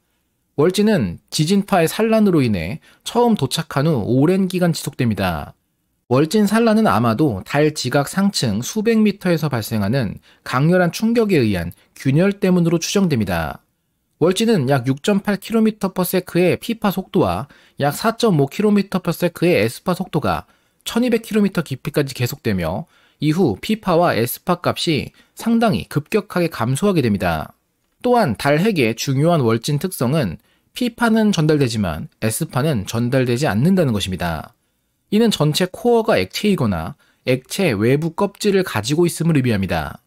월진은 지진파의 산란으로 인해 처음 도착한 후 오랜 기간 지속됩니다. 월진 산란은 아마도 달 지각 상층 수백 미터에서 발생하는 강렬한 충격에 의한 균열 때문으로 추정됩니다. 월진은 약 6.8km/s의 피파 속도와 약 4.5km/s의 에스파 속도가 1200km 깊이까지 계속되며 이후 피파와 에스파 값이 상당히 급격하게 감소하게 됩니다. 또한 달핵의 중요한 월진 특성은 피파는 전달되지만 에스파는 전달되지 않는다는 것입니다. 이는 전체 코어가 액체이거나 액체 외부 껍질을 가지고 있음을 의미합니다.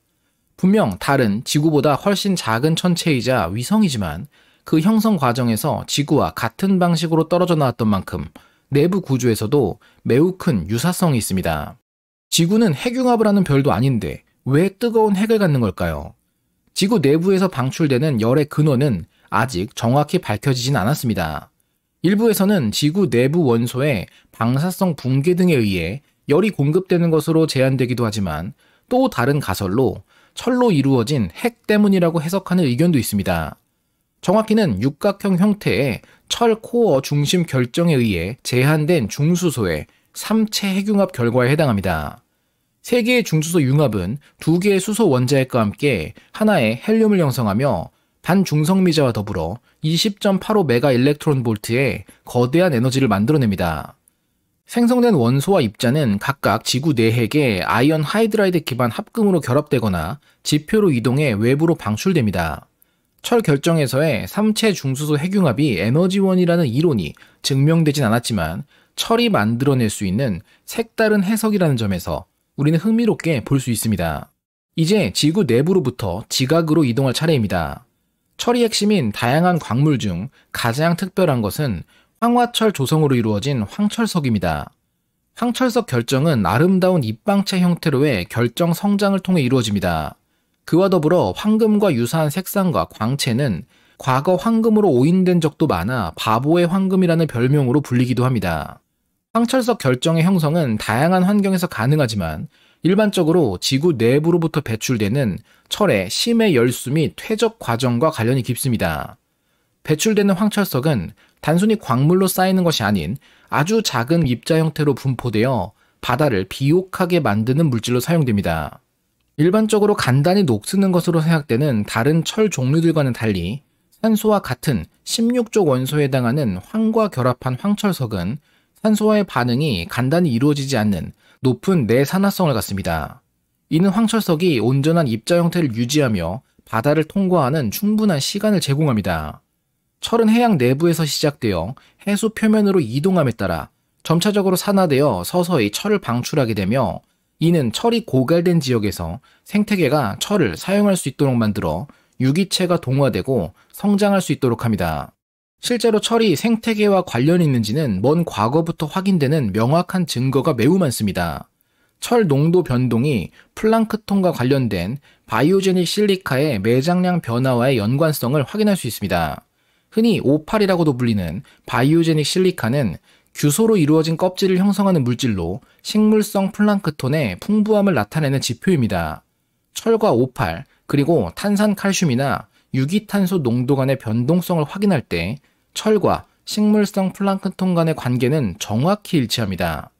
분명 달은 지구보다 훨씬 작은 천체이자 위성이지만 그 형성 과정에서 지구와 같은 방식으로 떨어져 나왔던 만큼 내부 구조에서도 매우 큰 유사성이 있습니다. 지구는 핵융합을 하는 별도 아닌데 왜 뜨거운 핵을 갖는 걸까요? 지구 내부에서 방출되는 열의 근원은 아직 정확히 밝혀지진 않았습니다. 일부에서는 지구 내부 원소에 방사성 붕괴 등에 의해 열이 공급되는 것으로 제한되기도 하지만 또 다른 가설로 철로 이루어진 핵 때문이라고 해석하는 의견도 있습니다. 정확히는 육각형 형태의 철 코어 중심 결정에 의해 제한된 중수소에 3체 핵융합 결과에 해당합니다. 3개의 중수소 융합은 2개의 수소 원자핵과 함께 하나의 헬륨을 형성하며 반중성미자와 더불어 20.85메가 일렉트론 볼트의 거대한 에너지를 만들어냅니다. 생성된 원소와 입자는 각각 지구 내핵의 네 아이언 하이드라이드 기반 합금으로 결합되거나 지표로 이동해 외부로 방출됩니다. 철 결정에서의 3체 중수소 핵융합이 에너지원이라는 이론이 증명되진 않았지만 철이 만들어낼 수 있는 색다른 해석이라는 점에서 우리는 흥미롭게 볼 수 있습니다. 이제 지구 내부로부터 지각으로 이동할 차례입니다. 철이 핵심인 다양한 광물 중 가장 특별한 것은 황화철 조성으로 이루어진 황철석입니다. 황철석 결정은 아름다운 입방체 형태로의 결정 성장을 통해 이루어집니다. 그와 더불어 황금과 유사한 색상과 광채는 과거 황금으로 오인된 적도 많아 바보의 황금이라는 별명으로 불리기도 합니다. 황철석 결정의 형성은 다양한 환경에서 가능하지만 일반적으로 지구 내부로부터 배출되는 철의 심해 열수 및 퇴적 과정과 관련이 깊습니다. 배출되는 황철석은 단순히 광물로 쌓이는 것이 아닌 아주 작은 입자 형태로 분포되어 바다를 비옥하게 만드는 물질로 사용됩니다. 일반적으로 간단히 녹쓰는 것으로 생각되는 다른 철 종류들과는 달리 산소와 같은 16조 원소에 해당하는 황과 결합한 황철석은 산소와의 반응이 간단히 이루어지지 않는 높은 내산화성을 갖습니다. 이는 황철석이 온전한 입자 형태를 유지하며 바다를 통과하는 충분한 시간을 제공합니다. 철은 해양 내부에서 시작되어 해수 표면으로 이동함에 따라 점차적으로 산화되어 서서히 철을 방출하게 되며 이는 철이 고갈된 지역에서 생태계가 철을 사용할 수 있도록 만들어 유기체가 동화되고 성장할 수 있도록 합니다. 실제로 철이 생태계와 관련이 있는지는 먼 과거부터 확인되는 명확한 증거가 매우 많습니다. 철 농도 변동이 플랑크톤과 관련된 바이오제닉 실리카의 매장량 변화와의 연관성을 확인할 수 있습니다. 흔히 오팔이라고도 불리는 바이오제닉 실리카는 규소로 이루어진 껍질을 형성하는 물질로 식물성 플랑크톤의 풍부함을 나타내는 지표입니다. 철과 오팔, 그리고 탄산 칼슘이나 유기탄소 농도 간의 변동성을 확인할 때 철과 식물성 플랑크톤 간의 관계는 정확히 일치합니다.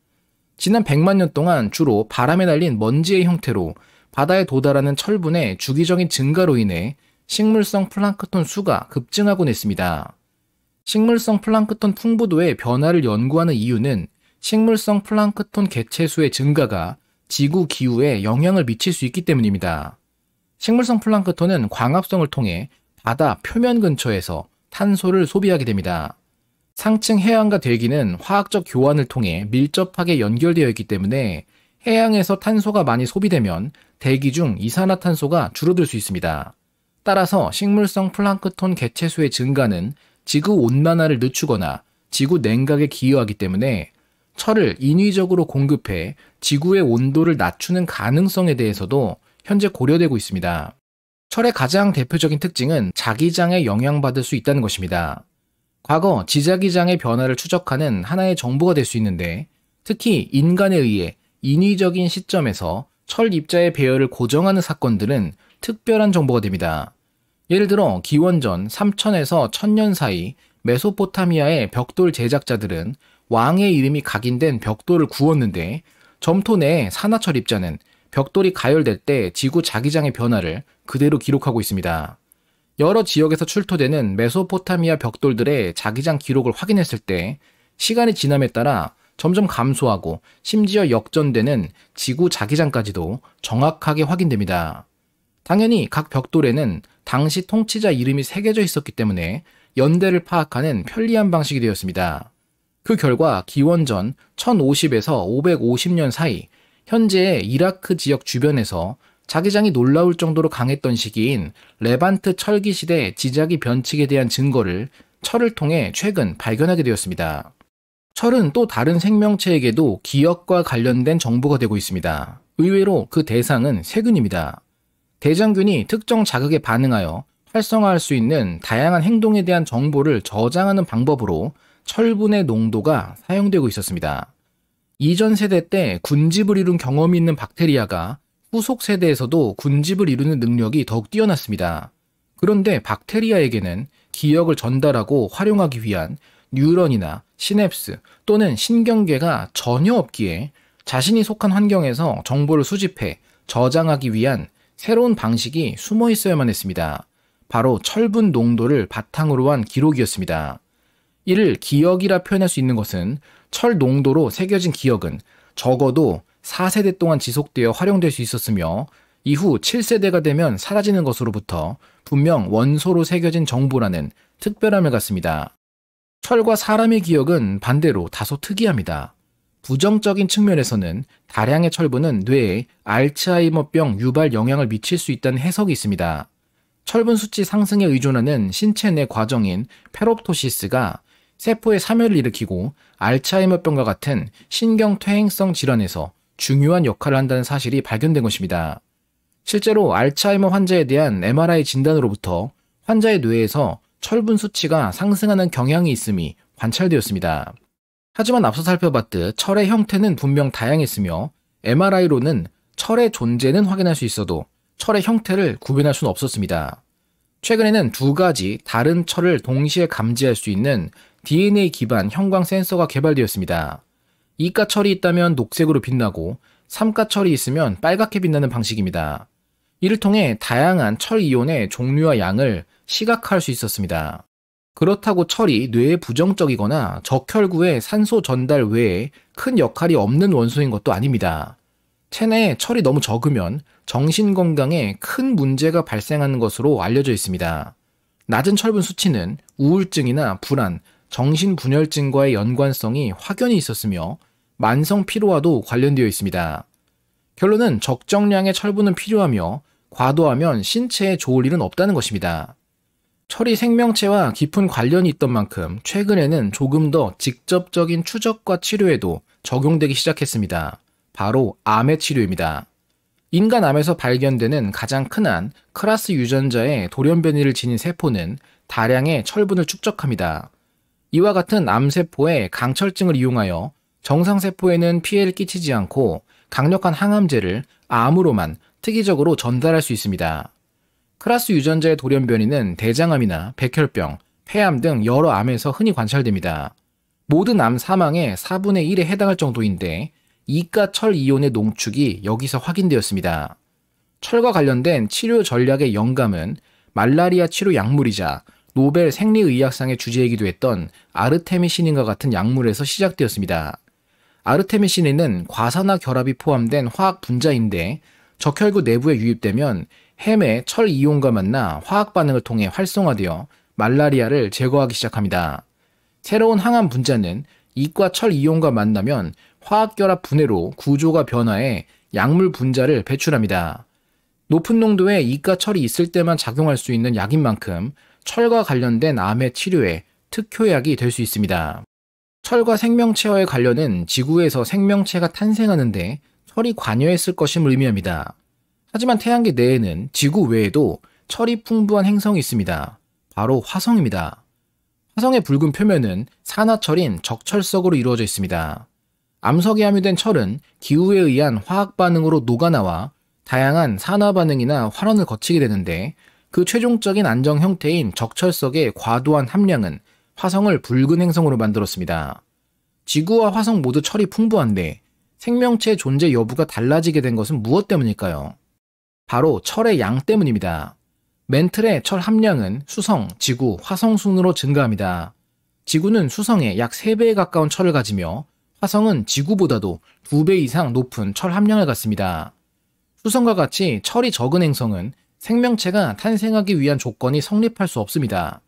지난 100만 년 동안 주로 바람에 날린 먼지의 형태로 바다에 도달하는 철분의 주기적인 증가로 인해 식물성 플랑크톤 수가 급증하곤 했습니다. 식물성 플랑크톤 풍부도의 변화를 연구하는 이유는 식물성 플랑크톤 개체수의 증가가 지구 기후에 영향을 미칠 수 있기 때문입니다. 식물성 플랑크톤은 광합성을 통해 바다 표면 근처에서 탄소를 소비하게 됩니다. 상층 해양과 대기는 화학적 교환을 통해 밀접하게 연결되어 있기 때문에 해양에서 탄소가 많이 소비되면 대기 중 이산화탄소가 줄어들 수 있습니다. 따라서 식물성 플랑크톤 개체수의 증가는 지구 온난화를 늦추거나 지구 냉각에 기여하기 때문에 철을 인위적으로 공급해 지구의 온도를 낮추는 가능성에 대해서도 현재 고려되고 있습니다. 철의 가장 대표적인 특징은 자기장에 영향받을 수 있다는 것입니다. 과거 지자기장의 변화를 추적하는 하나의 정보가 될 수 있는데 특히 인간에 의해 인위적인 시점에서 철 입자의 배열을 고정하는 사건들은 특별한 정보가 됩니다. 예를 들어 기원전 3000에서 1000년 사이 메소포타미아의 벽돌 제작자들은 왕의 이름이 각인된 벽돌을 구웠는데 점토 내의 산하철 입자는 벽돌이 가열될 때 지구 자기장의 변화를 그대로 기록하고 있습니다. 여러 지역에서 출토되는 메소포타미아 벽돌들의 자기장 기록을 확인했을 때 시간이 지남에 따라 점점 감소하고 심지어 역전되는 지구 자기장까지도 정확하게 확인됩니다. 당연히 각 벽돌에는 당시 통치자 이름이 새겨져 있었기 때문에 연대를 파악하는 편리한 방식이 되었습니다. 그 결과 기원전 1050에서 550년 사이 현재 이라크 지역 주변에서 자기장이 놀라울 정도로 강했던 시기인 레반트 철기 시대 지자기 변칙에 대한 증거를 철을 통해 최근 발견하게 되었습니다. 철은 또 다른 생명체에게도 기억과 관련된 정보가 되고 있습니다. 의외로 그 대상은 세균입니다. 대장균이 특정 자극에 반응하여 활성화할 수 있는 다양한 행동에 대한 정보를 저장하는 방법으로 철분의 농도가 사용되고 있었습니다. 이전 세대 때 군집을 이룬 경험이 있는 박테리아가 후속 세대에서도 군집을 이루는 능력이 더욱 뛰어났습니다. 그런데 박테리아에게는 기억을 전달하고 활용하기 위한 뉴런이나 시냅스 또는 신경계가 전혀 없기에 자신이 속한 환경에서 정보를 수집해 저장하기 위한 새로운 방식이 숨어 있어야만 했습니다. 바로 철분 농도를 바탕으로 한 기록이었습니다. 이를 기억이라 표현할 수 있는 것은 철 농도로 새겨진 기억은 적어도 4세대 동안 지속되어 활용될 수 있었으며 이후 7세대가 되면 사라지는 것으로부터 분명 원소로 새겨진 정보라는 특별함을 갖습니다. 철과 사람의 기억은 반대로 다소 특이합니다. 부정적인 측면에서는 다량의 철분은 뇌에 알츠하이머병 유발 영향을 미칠 수 있다는 해석이 있습니다. 철분 수치 상승에 의존하는 신체 내 과정인 페롭토시스가 세포에 사멸을 일으키고 알츠하이머병과 같은 신경퇴행성 질환에서 중요한 역할을 한다는 사실이 발견된 것입니다. 실제로 알츠하이머 환자에 대한 MRI 진단으로부터 환자의 뇌에서 철분 수치가 상승하는 경향이 있음이 관찰되었습니다. 하지만 앞서 살펴봤듯 철의 형태는 분명 다양했으며 MRI로는 철의 존재는 확인할 수 있어도 철의 형태를 구별할 수는 없었습니다. 최근에는 두 가지 다른 철을 동시에 감지할 수 있는 DNA 기반 형광 센서가 개발되었습니다. 이가 철이 있다면 녹색으로 빛나고 삼가 철이 있으면 빨갛게 빛나는 방식입니다. 이를 통해 다양한 철 이온의 종류와 양을 시각화할 수 있었습니다. 그렇다고 철이 뇌에 부정적이거나 적혈구의 산소 전달 외에 큰 역할이 없는 원소인 것도 아닙니다. 체내에 철이 너무 적으면 정신 건강에 큰 문제가 발생하는 것으로 알려져 있습니다. 낮은 철분 수치는 우울증이나 불안, 정신분열증과의 연관성이 확연히 있었으며 만성 피로와도 관련되어 있습니다. 결론은 적정량의 철분은 필요하며 과도하면 신체에 좋을 일은 없다는 것입니다. 철이 생명체와 깊은 관련이 있던 만큼 최근에는 조금 더 직접적인 추적과 치료에도 적용되기 시작했습니다. 바로 암의 치료입니다. 인간 암에서 발견되는 가장 큰 한 크라스 유전자의 돌연변이를 지닌 세포는 다량의 철분을 축적합니다. 이와 같은 암세포의 강철증을 이용하여 정상세포에는 피해를 끼치지 않고 강력한 항암제를 암으로만 특이적으로 전달할 수 있습니다. 크라스 유전자의 돌연변이는 대장암이나 백혈병, 폐암 등 여러 암에서 흔히 관찰됩니다. 모든 암 사망의 4분의 1에 해당할 정도인데 이가 철 이온의 농축이 여기서 확인되었습니다. 철과 관련된 치료 전략의 영감은 말라리아 치료 약물이자 노벨 생리의학상의 주제이기도 했던 아르테미신인과 같은 약물에서 시작되었습니다. 아르테미신에는 과산화 결합이 포함된 화학 분자인데 적혈구 내부에 유입되면 햄의 철 이온과 만나 화학 반응을 통해 활성화되어 말라리아를 제거하기 시작합니다. 새로운 항암 분자는 이과 철 이온과 만나면 화학 결합 분해로 구조가 변화해 약물 분자를 배출합니다. 높은 농도의 이과 철이 있을 때만 작용할 수 있는 약인 만큼 철과 관련된 암의 치료에 특효약이 될 수 있습니다. 철과 생명체와의 관련은 지구에서 생명체가 탄생하는데 철이 관여했을 것임을 의미합니다. 하지만 태양계 내에는 지구 외에도 철이 풍부한 행성이 있습니다. 바로 화성입니다. 화성의 붉은 표면은 산화철인 적철석으로 이루어져 있습니다. 암석이 함유된 철은 기후에 의한 화학 반응으로 녹아나와 다양한 산화 반응이나 환원을 거치게 되는데 그 최종적인 안정 형태인 적철석의 과도한 함량은 화성을 붉은 행성으로 만들었습니다. 지구와 화성 모두 철이 풍부한데 생명체 존재 여부가 달라지게 된 것은 무엇 때문일까요? 바로 철의 양 때문입니다. 맨틀의 철 함량은 수성, 지구, 화성 순으로 증가합니다. 지구는 수성의 약 3배에 가까운 철을 가지며 화성은 지구보다도 2배 이상 높은 철 함량을 갖습니다. 수성과 같이 철이 적은 행성은 생명체가 탄생하기 위한 조건이 성립할 수 없습니다.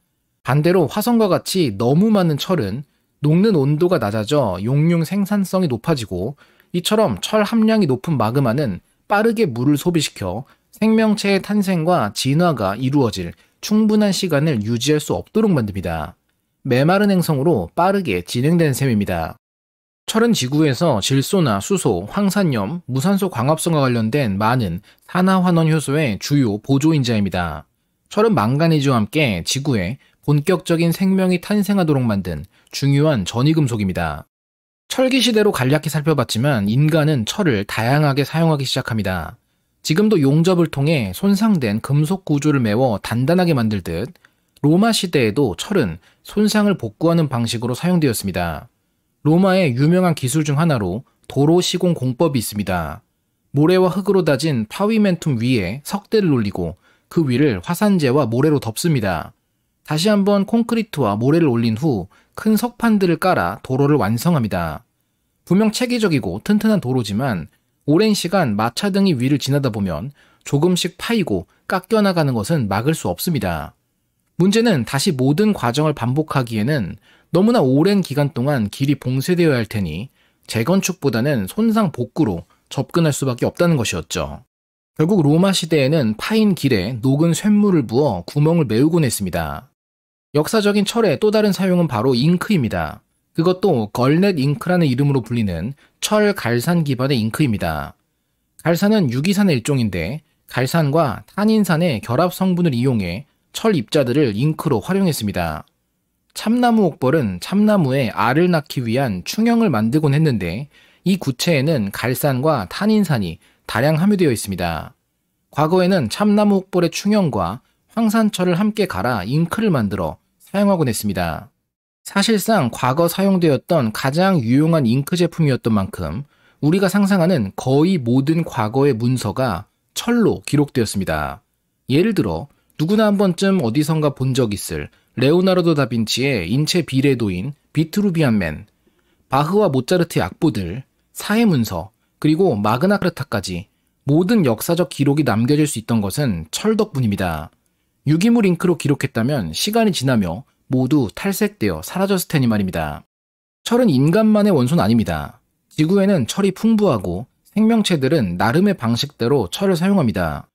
반대로 화성과 같이 너무 많은 철은 녹는 온도가 낮아져 용융 생산성이 높아지고 이처럼 철 함량이 높은 마그마는 빠르게 물을 소비시켜 생명체의 탄생과 진화가 이루어질 충분한 시간을 유지할 수 없도록 만듭니다. 메마른 행성으로 빠르게 진행된 셈입니다. 철은 지구에서 질소나 수소, 황산염, 무산소 광합성과 관련된 많은 산화환원 효소의 주요 보조인자입니다. 철은 망가니즈와 함께 지구에 본격적인 생명이 탄생하도록 만든 중요한 전이금속입니다. 철기 시대로 간략히 살펴봤지만 인간은 철을 다양하게 사용하기 시작합니다. 지금도 용접을 통해 손상된 금속 구조를 메워 단단하게 만들듯 로마 시대에도 철은 손상을 복구하는 방식으로 사용되었습니다. 로마의 유명한 기술 중 하나로 도로 시공 공법이 있습니다. 모래와 흙으로 다진 파위멘툼 위에 석대를 올리고 그 위를 화산재와 모래로 덮습니다. 다시 한번 콘크리트와 모래를 올린 후 큰 석판들을 깔아 도로를 완성합니다. 분명 체계적이고 튼튼한 도로지만 오랜 시간 마차 등이 위를 지나다 보면 조금씩 파이고 깎여 나가는 것은 막을 수 없습니다. 문제는 다시 모든 과정을 반복하기에는 너무나 오랜 기간 동안 길이 봉쇄되어야 할 테니 재건축보다는 손상 복구로 접근할 수밖에 없다는 것이었죠. 결국 로마 시대에는 파인 길에 녹은 쇳물을 부어 구멍을 메우곤 했습니다. 역사적인 철의 또 다른 사용은 바로 잉크입니다. 그것도 걸넷 잉크라는 이름으로 불리는 철 갈산 기반의 잉크입니다. 갈산은 유기산의 일종인데 갈산과 탄인산의 결합 성분을 이용해 철 입자들을 잉크로 활용했습니다. 참나무 옥벌은 참나무에 알을 낳기 위한 충형을 만들곤 했는데 이 구체에는 갈산과 탄인산이 다량 함유되어 있습니다. 과거에는 참나무 옥벌의 충형과 황산철을 함께 갈아 잉크를 만들어 사용하곤 했습니다. 사실상 과거 사용되었던 가장 유용한 잉크 제품이었던 만큼 우리가 상상하는 거의 모든 과거의 문서가 철로 기록되었습니다. 예를 들어 누구나 한 번쯤 어디선가 본 적 있을 레오나르도 다빈치의 인체 비례도인 비트루비안 맨, 바흐와 모차르트 악보들, 사회 문서, 그리고 마그나 크르타까지 모든 역사적 기록이 남겨질 수 있던 것은 철 덕분입니다. 유기물 잉크로 기록했다면 시간이 지나며 모두 탈색되어 사라졌을 테니 말입니다. 철은 인간만의 원소는 아닙니다. 지구에는 철이 풍부하고 생명체들은 나름의 방식대로 철을 사용합니다.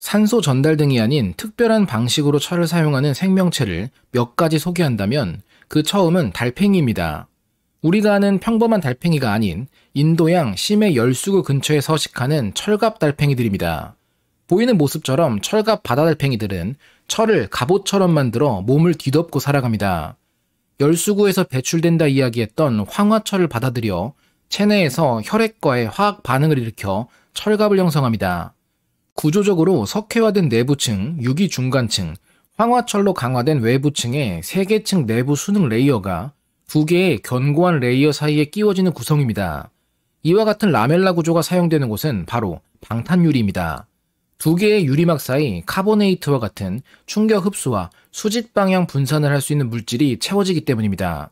산소 전달 등이 아닌 특별한 방식으로 철을 사용하는 생명체를 몇 가지 소개한다면 그 처음은 달팽이입니다. 우리가 아는 평범한 달팽이가 아닌 인도양 심해 열수구 근처에 서식하는 철갑 달팽이들입니다. 보이는 모습처럼 철갑 바다 달팽이들은 철을 갑옷처럼 만들어 몸을 뒤덮고 살아갑니다. 열수구에서 배출된다 이야기했던 황화철을 받아들여 체내에서 혈액과의 화학 반응을 일으켜 철갑을 형성합니다. 구조적으로 석회화된 내부층, 유기 중간층, 황화철로 강화된 외부층의 3개층 내부 수능 레이어가 2 개의 견고한 레이어 사이에 끼워지는 구성입니다. 이와 같은 라멜라 구조가 사용되는 곳은 바로 방탄유리입니다. 2 개의 유리막 사이 카보네이트와 같은 충격 흡수와 수직 방향 분산을 할 수 있는 물질이 채워지기 때문입니다.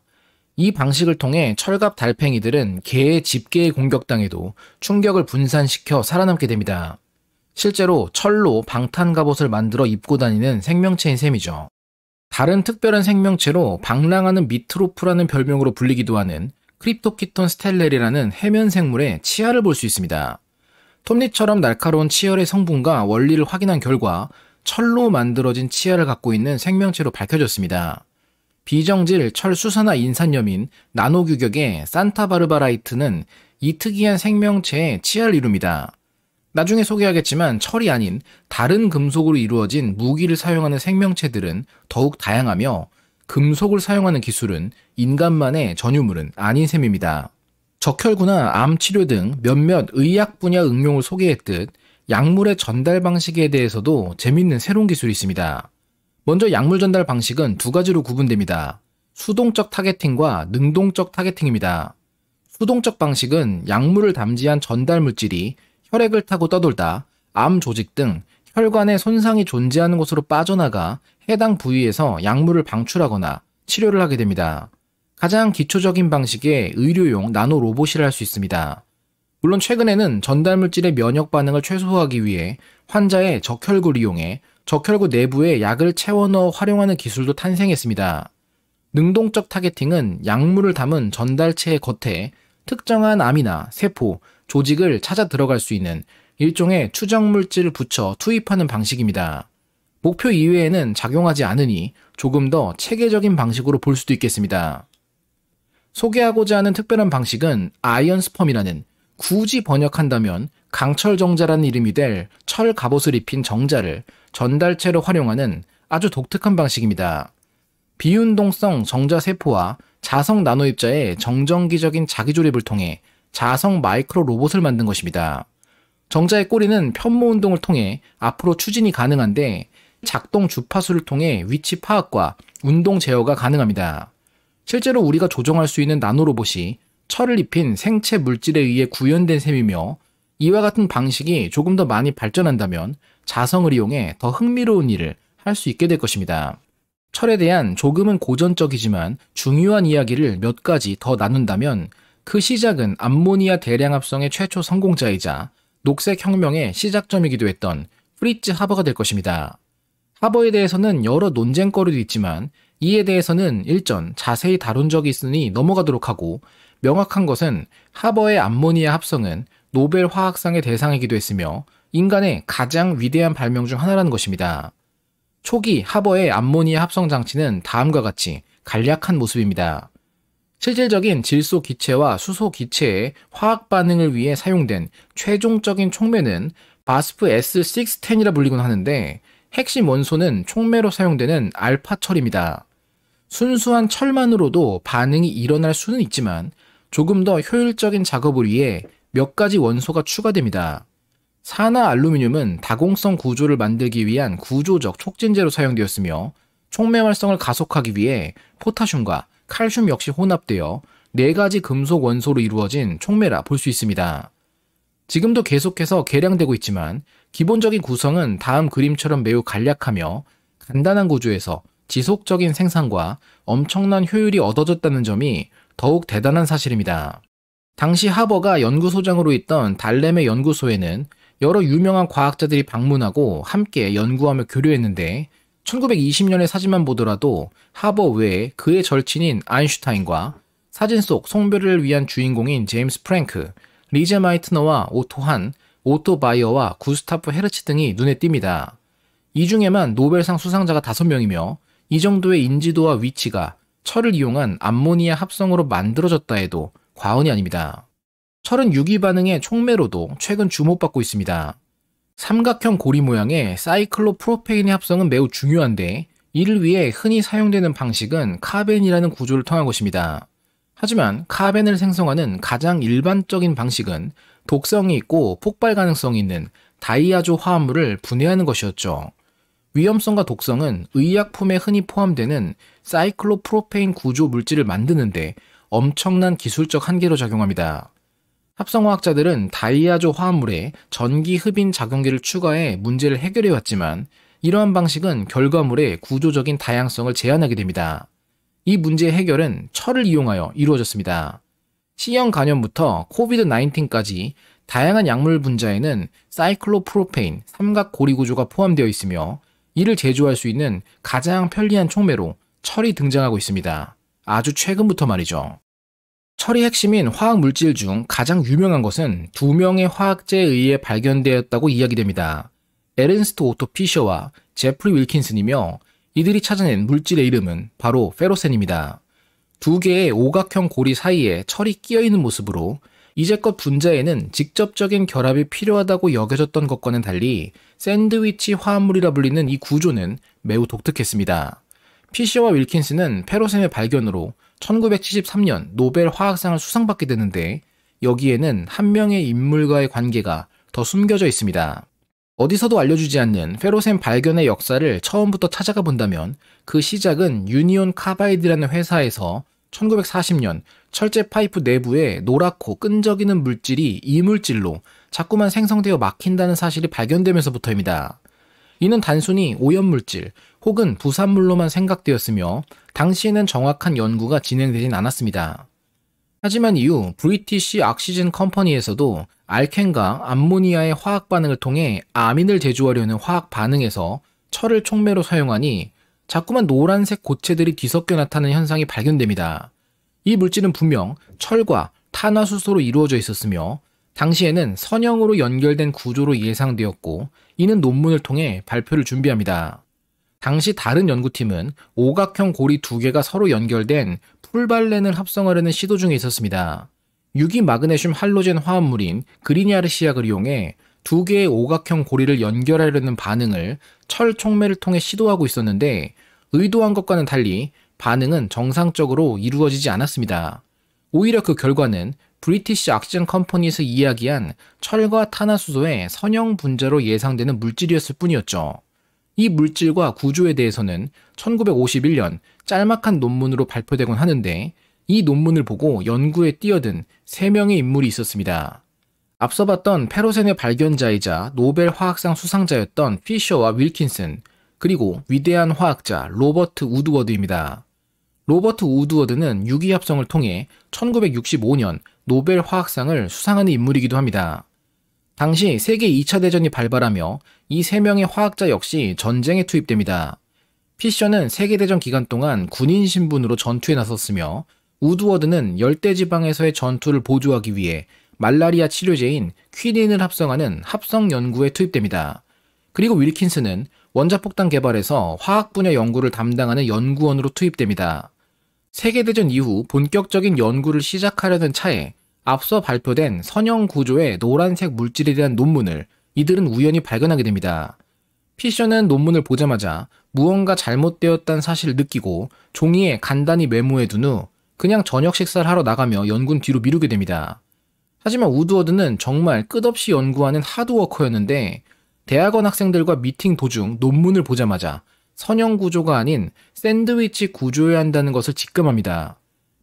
이 방식을 통해 철갑 달팽이들은 개의 집게에 공격당해도 충격을 분산시켜 살아남게 됩니다. 실제로 철로 방탄 갑옷을 만들어 입고 다니는 생명체인 셈이죠. 다른 특별한 생명체로 방랑하는 미트로프라는 별명으로 불리기도 하는 크립토키톤 스텔렐이라는 해면 생물의 치아를 볼 수 있습니다. 톱니처럼 날카로운 치열의 성분과 원리를 확인한 결과 철로 만들어진 치아를 갖고 있는 생명체로 밝혀졌습니다. 비정질 철수산화 인산염인 나노규격의 산타바르바라이트는 이 특이한 생명체의 치아를 이룹니다. 나중에 소개하겠지만 철이 아닌 다른 금속으로 이루어진 무기를 사용하는 생명체들은 더욱 다양하며 금속을 사용하는 기술은 인간만의 전유물은 아닌 셈입니다. 적혈구나 암 치료 등 몇몇 의학 분야 응용을 소개했듯 약물의 전달 방식에 대해서도 재밌는 새로운 기술이 있습니다. 먼저 약물 전달 방식은 두 가지로 구분됩니다. 수동적 타겟팅과 능동적 타겟팅입니다. 수동적 방식은 약물을 담지한 전달 물질이 혈액을 타고 떠돌다 암 조직 등 혈관에 손상이 존재하는 곳으로 빠져나가 해당 부위에서 약물을 방출하거나 치료를 하게 됩니다. 가장 기초적인 방식의 의료용 나노 로봇이라 할 수 있습니다. 물론 최근에는 전달물질의 면역 반응을 최소화하기 위해 환자의 적혈구를 이용해 적혈구 내부에 약을 채워넣어 활용하는 기술도 탄생했습니다. 능동적 타겟팅은 약물을 담은 전달체의 겉에 특정한 암이나 세포, 조직을 찾아 들어갈 수 있는 일종의 추정물질을 붙여 투입하는 방식입니다. 목표 이외에는 작용하지 않으니 조금 더 체계적인 방식으로 볼 수도 있겠습니다. 소개하고자 하는 특별한 방식은 아이언 스펌이라는 굳이 번역한다면 강철 정자라는 이름이 될 철 갑옷을 입힌 정자를 전달체로 활용하는 아주 독특한 방식입니다. 비운동성 정자 세포와 자성 나노입자의 정정기적인 자기조립을 통해 자성 마이크로 로봇을 만든 것입니다. 정자의 꼬리는 편모 운동을 통해 앞으로 추진이 가능한데 작동 주파수를 통해 위치 파악과 운동 제어가 가능합니다. 실제로 우리가 조정할 수 있는 나노로봇이 철을 입힌 생체 물질에 의해 구현된 셈이며 이와 같은 방식이 조금 더 많이 발전한다면 자성을 이용해 더 흥미로운 일을 할 수 있게 될 것입니다. 철에 대한 조금은 고전적이지만 중요한 이야기를 몇 가지 더 나눈다면 그 시작은 암모니아 대량 합성의 최초 성공자이자 녹색 혁명의 시작점이기도 했던 프리츠 하버가 될 것입니다. 하버에 대해서는 여러 논쟁거리도 있지만 이에 대해서는 일전 자세히 다룬 적이 있으니 넘어가도록 하고 명확한 것은 하버의 암모니아 합성은 노벨 화학상의 대상이기도 했으며 인간의 가장 위대한 발명 중 하나라는 것입니다. 초기 하버의 암모니아 합성 장치는 다음과 같이 간략한 모습입니다. 실질적인 질소 기체와 수소 기체의 화학 반응을 위해 사용된 최종적인 촉매는 바스프 S610이라 불리곤 하는데 핵심 원소는 촉매로 사용되는 알파철입니다. 순수한 철만으로도 반응이 일어날 수는 있지만 조금 더 효율적인 작업을 위해 몇 가지 원소가 추가됩니다. 산화 알루미늄은 다공성 구조를 만들기 위한 구조적 촉진제로 사용되었으며 촉매 활성을 가속하기 위해 포타슘과 칼슘 역시 혼합되어 네 가지 금속 원소로 이루어진 총매라 볼 수 있습니다. 지금도 계속해서 개량되고 있지만 기본적인 구성은 다음 그림처럼 매우 간략하며 간단한 구조에서 지속적인 생산과 엄청난 효율이 얻어졌다는 점이 더욱 대단한 사실입니다. 당시 하버가 연구소장으로 있던 달렘의 연구소에는 여러 유명한 과학자들이 방문하고 함께 연구하며 교류했는데 1920년의 사진만 보더라도 하버 외에 그의 절친인 아인슈타인과 사진 속 송별을 위한 주인공인 제임스 프랭크, 리제 마이트너와 오토 한, 오토 바이어와 구스타프 헤르츠 등이 눈에 띕니다. 이 중에만 노벨상 수상자가 5명이며 이 정도의 인지도와 위치가 철을 이용한 암모니아 합성으로 만들어졌다 해도 과언이 아닙니다. 철은 유기 반응의 촉매로도 최근 주목받고 있습니다. 삼각형 고리 모양의 사이클로프로페인의 합성은 매우 중요한데 이를 위해 흔히 사용되는 방식은 카벤이라는 구조를 통한 것입니다. 하지만 카벤을 생성하는 가장 일반적인 방식은 독성이 있고 폭발 가능성이 있는 다이아조 화합물을 분해하는 것이었죠. 위험성과 독성은 의약품에 흔히 포함되는 사이클로프로페인 구조 물질을 만드는데 엄청난 기술적 한계로 작용합니다. 합성화학자들은 다이아조 화합물에 전기 흡인 작용기를 추가해 문제를 해결해 왔지만 이러한 방식은 결과물의 구조적인 다양성을 제한하게 됩니다. 이 문제 해결은 철을 이용하여 이루어졌습니다. C형 간염부터 c o v i d 1 9까지 다양한 약물 분자에는 사이클로프로페인 삼각 고리 구조가 포함되어 있으며 이를 제조할 수 있는 가장 편리한 촉매로 철이 등장하고 있습니다. 아주 최근부터 말이죠. 철이 핵심인 화학 물질 중 가장 유명한 것은 두 명의 화학자에 의해 발견되었다고 이야기됩니다. 에른스트 오토 피셔와 제프리 윌킨슨이며 이들이 찾아낸 물질의 이름은 바로 페로센입니다. 두 개의 오각형 고리 사이에 철이 끼어 있는 모습으로 이제껏 분자에는 직접적인 결합이 필요하다고 여겨졌던 것과는 달리 샌드위치 화합물이라 불리는 이 구조는 매우 독특했습니다. 피셔와 윌킨슨은페로센의 발견으로 1973년 노벨 화학상을 수상받게 되는데 여기에는 한 명의 인물과의 관계가 더 숨겨져 있습니다. 어디서도 알려주지 않는 페로셈 발견의 역사를 처음부터 찾아가 본다면 그 시작은 유니온 카바이드라는 회사에서 1940년 철제 파이프 내부에 노랗고 끈적이는 물질이 이물질로 자꾸만 생성되어 막힌다는 사실이 발견되면서부터입니다. 이는 단순히 오염물질 혹은 부산물로만 생각되었으며 당시에는 정확한 연구가 진행되진 않았습니다. 하지만 이후 브리티시 악시즌 컴퍼니에서도 알켄과 암모니아의 화학 반응을 통해 아민을 제조하려는 화학 반응에서 철을 촉매로 사용하니 자꾸만 노란색 고체들이 뒤섞여 나타나는 현상이 발견됩니다. 이 물질은 분명 철과 탄화수소로 이루어져 있었으며 당시에는 선형으로 연결된 구조로 예상되었고 이는 논문을 통해 발표를 준비합니다. 당시 다른 연구팀은 오각형 고리 두 개가 서로 연결된 풀발렌을 합성하려는 시도 중에 있었습니다. 유기 마그네슘 할로젠 화합물인 그리니아르시약을 이용해 두 개의 오각형 고리를 연결하려는 반응을 철 촉매를 통해 시도하고 있었는데 의도한 것과는 달리 반응은 정상적으로 이루어지지 않았습니다. 오히려 그 결과는 브리티시 악션 컴퍼니에서 이야기한 철과 탄화수소의 선형 분자로 예상되는 물질이었을 뿐이었죠. 이 물질과 구조에 대해서는 1951년 짤막한 논문으로 발표되곤 하는데 이 논문을 보고 연구에 뛰어든 3명의 인물이 있었습니다. 앞서 봤던 페로센의 발견자이자 노벨 화학상 수상자였던 피셔와 윌킨슨, 그리고 위대한 화학자 로버트 우드워드입니다. 로버트 우드워드는 유기합성을 통해 1965년 노벨 화학상을 수상하는 인물이기도 합니다. 당시 세계 2차 대전이 발발하며 이 세 명의 화학자 역시 전쟁에 투입됩니다. 피셔는 세계대전 기간 동안 군인 신분으로 전투에 나섰으며 우드워드는 열대지방에서의 전투를 보조하기 위해 말라리아 치료제인 퀴린을 합성하는 합성 연구에 투입됩니다. 그리고 윌킨스는 원자폭탄 개발에서 화학 분야 연구를 담당하는 연구원으로 투입됩니다. 세계대전 이후 본격적인 연구를 시작하려는 차에 앞서 발표된 선형 구조의 노란색 물질에 대한 논문을 이들은 우연히 발견하게 됩니다. 피셔는 논문을 보자마자 무언가 잘못되었다는 사실을 느끼고 종이에 간단히 메모해둔 후 그냥 저녁 식사를 하러 나가며 연구는 뒤로 미루게 됩니다. 하지만 우드워드는 정말 끝없이 연구하는 하드워커였는데 대학원 학생들과 미팅 도중 논문을 보자마자 선형 구조가 아닌 샌드위치 구조여야 한다는 것을 직감합니다.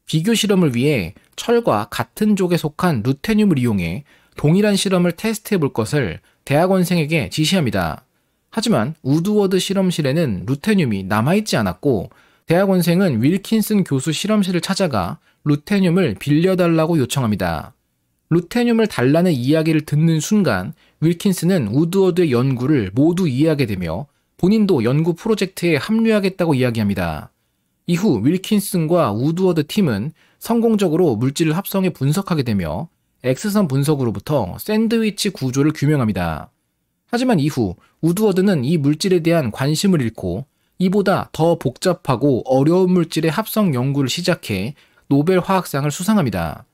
비교 실험을 위해 철과 같은 족에 속한 루테늄을 이용해 동일한 실험을 테스트해 볼 것을 대학원생에게 지시합니다. 하지만 우드워드 실험실에는 루테늄이 남아있지 않았고 대학원생은 윌킨슨 교수 실험실을 찾아가 루테늄을 빌려달라고 요청합니다. 루테늄을 달라는 이야기를 듣는 순간 윌킨슨은 우드워드의 연구를 모두 이해하게 되며 본인도 연구 프로젝트에 합류하겠다고 이야기합니다. 이후 윌킨슨과 우드워드 팀은 성공적으로 물질을 합성해 분석하게 되며 X선 분석으로부터 샌드위치 구조를 규명합니다. 하지만 이후 우드워드는 이 물질에 대한 관심을 잃고 이보다 더 복잡하고 어려운 물질의 합성 연구를 시작해 노벨 화학상을 수상합니다.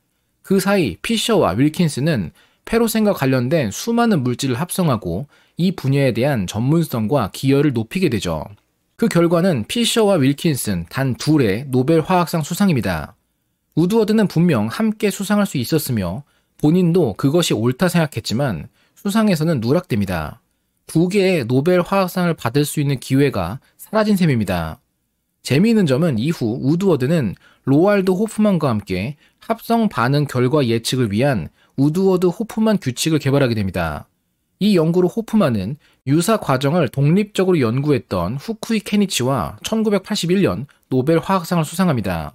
그 사이 피셔와 윌킨스는 페로센과 관련된 수많은 물질을 합성하고 이 분야에 대한 전문성과 기여를 높이게 되죠. 그 결과는 피셔와 윌킨슨 단 둘의 노벨 화학상 수상입니다. 우드워드는 분명 함께 수상할 수 있었으며 본인도 그것이 옳다 생각했지만 수상에서는 누락됩니다. 두 개의 노벨 화학상을 받을 수 있는 기회가 사라진 셈입니다. 재미있는 점은 이후 우드워드는 로알드 호프만과 함께 합성 반응 결과 예측을 위한 우드워드 호프만 규칙을 개발하게 됩니다. 이 연구로 호프만은 유사 과정을 독립적으로 연구했던 후쿠이 케니치와 1981년 노벨 화학상을 수상합니다.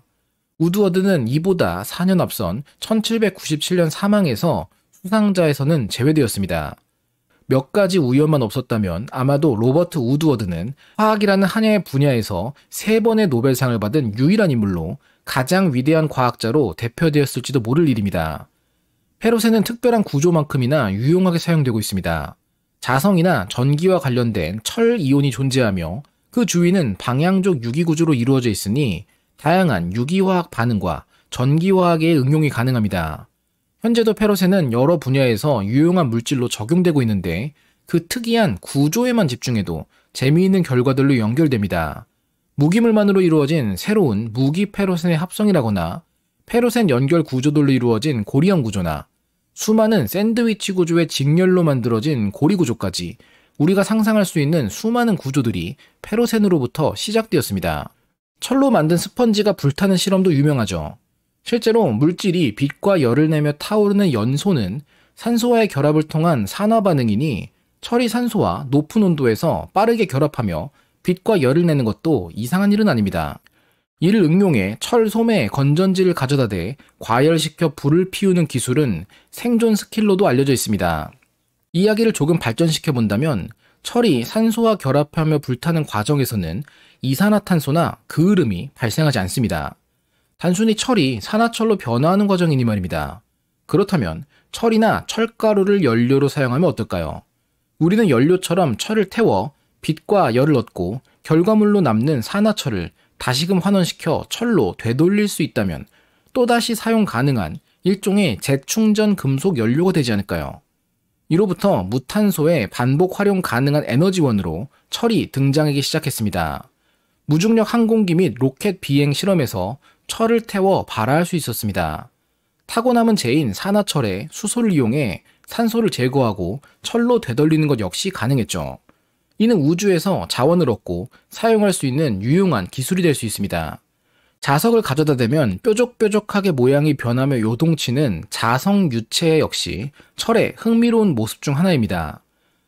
우드워드는 이보다 4년 앞선 1797년 사망에서 수상자에서는 제외되었습니다. 몇 가지 우연만 없었다면 아마도 로버트 우드워드는 화학이라는 한야의 분야에서 세 번의 노벨상을 받은 유일한 인물로 가장 위대한 과학자로 대표되었을지도 모를 일입니다. 페로세는 특별한 구조만큼이나 유용하게 사용되고 있습니다. 자성이나 전기와 관련된 철 이온이 존재하며 그 주위는 방향적 유기 구조로 이루어져 있으니 다양한 유기화학 반응과 전기화학의 응용이 가능합니다. 현재도 페롯에는 여러 분야에서 유용한 물질로 적용되고 있는데 그 특이한 구조에만 집중해도 재미있는 결과들로 연결됩니다. 무기물만으로 이루어진 새로운 무기 페로센의 합성이라거나 페로센 연결 구조들로 이루어진 고리형 구조나 수많은 샌드위치 구조의 직렬로 만들어진 고리 구조까지 우리가 상상할 수 있는 수많은 구조들이 페로센으로부터 시작되었습니다. 철로 만든 스펀지가 불타는 실험도 유명하죠. 실제로 물질이 빛과 열을 내며 타오르는 연소는 산소와의 결합을 통한 산화 반응이니 철이 산소와 높은 온도에서 빠르게 결합하며 빛과 열을 내는 것도 이상한 일은 아닙니다. 이를 응용해 철 소매 건전지를 가져다 대 과열시켜 불을 피우는 기술은 생존 스킬로도 알려져 있습니다. 이야기를 조금 발전시켜 본다면 철이 산소와 결합하며 불타는 과정에서는 이산화탄소나 그을음이 발생하지 않습니다. 단순히 철이 산화철로 변화하는 과정이니 말입니다. 그렇다면 철이나 철가루를 연료로 사용하면 어떨까요? 우리는 연료처럼 철을 태워 빛과 열을 얻고 결과물로 남는 산화철을 다시금 환원시켜 철로 되돌릴 수 있다면 또다시 사용 가능한 일종의 재충전 금속 연료가 되지 않을까요? 이로부터 무탄소의 반복 활용 가능한 에너지원으로 철이 등장하기 시작했습니다. 무중력 항공기 및 로켓 비행 실험에서 철을 태워 발화할 수 있었습니다. 타고 남은 재인 산화철의 수소를 이용해 산소를 제거하고 철로 되돌리는 것 역시 가능했죠. 이는 우주에서 자원을 얻고 사용할 수 있는 유용한 기술이 될 수 있습니다. 자석을 가져다 대면 뾰족뾰족하게 모양이 변하며 요동치는 자석 유체 역시 철의 흥미로운 모습 중 하나입니다.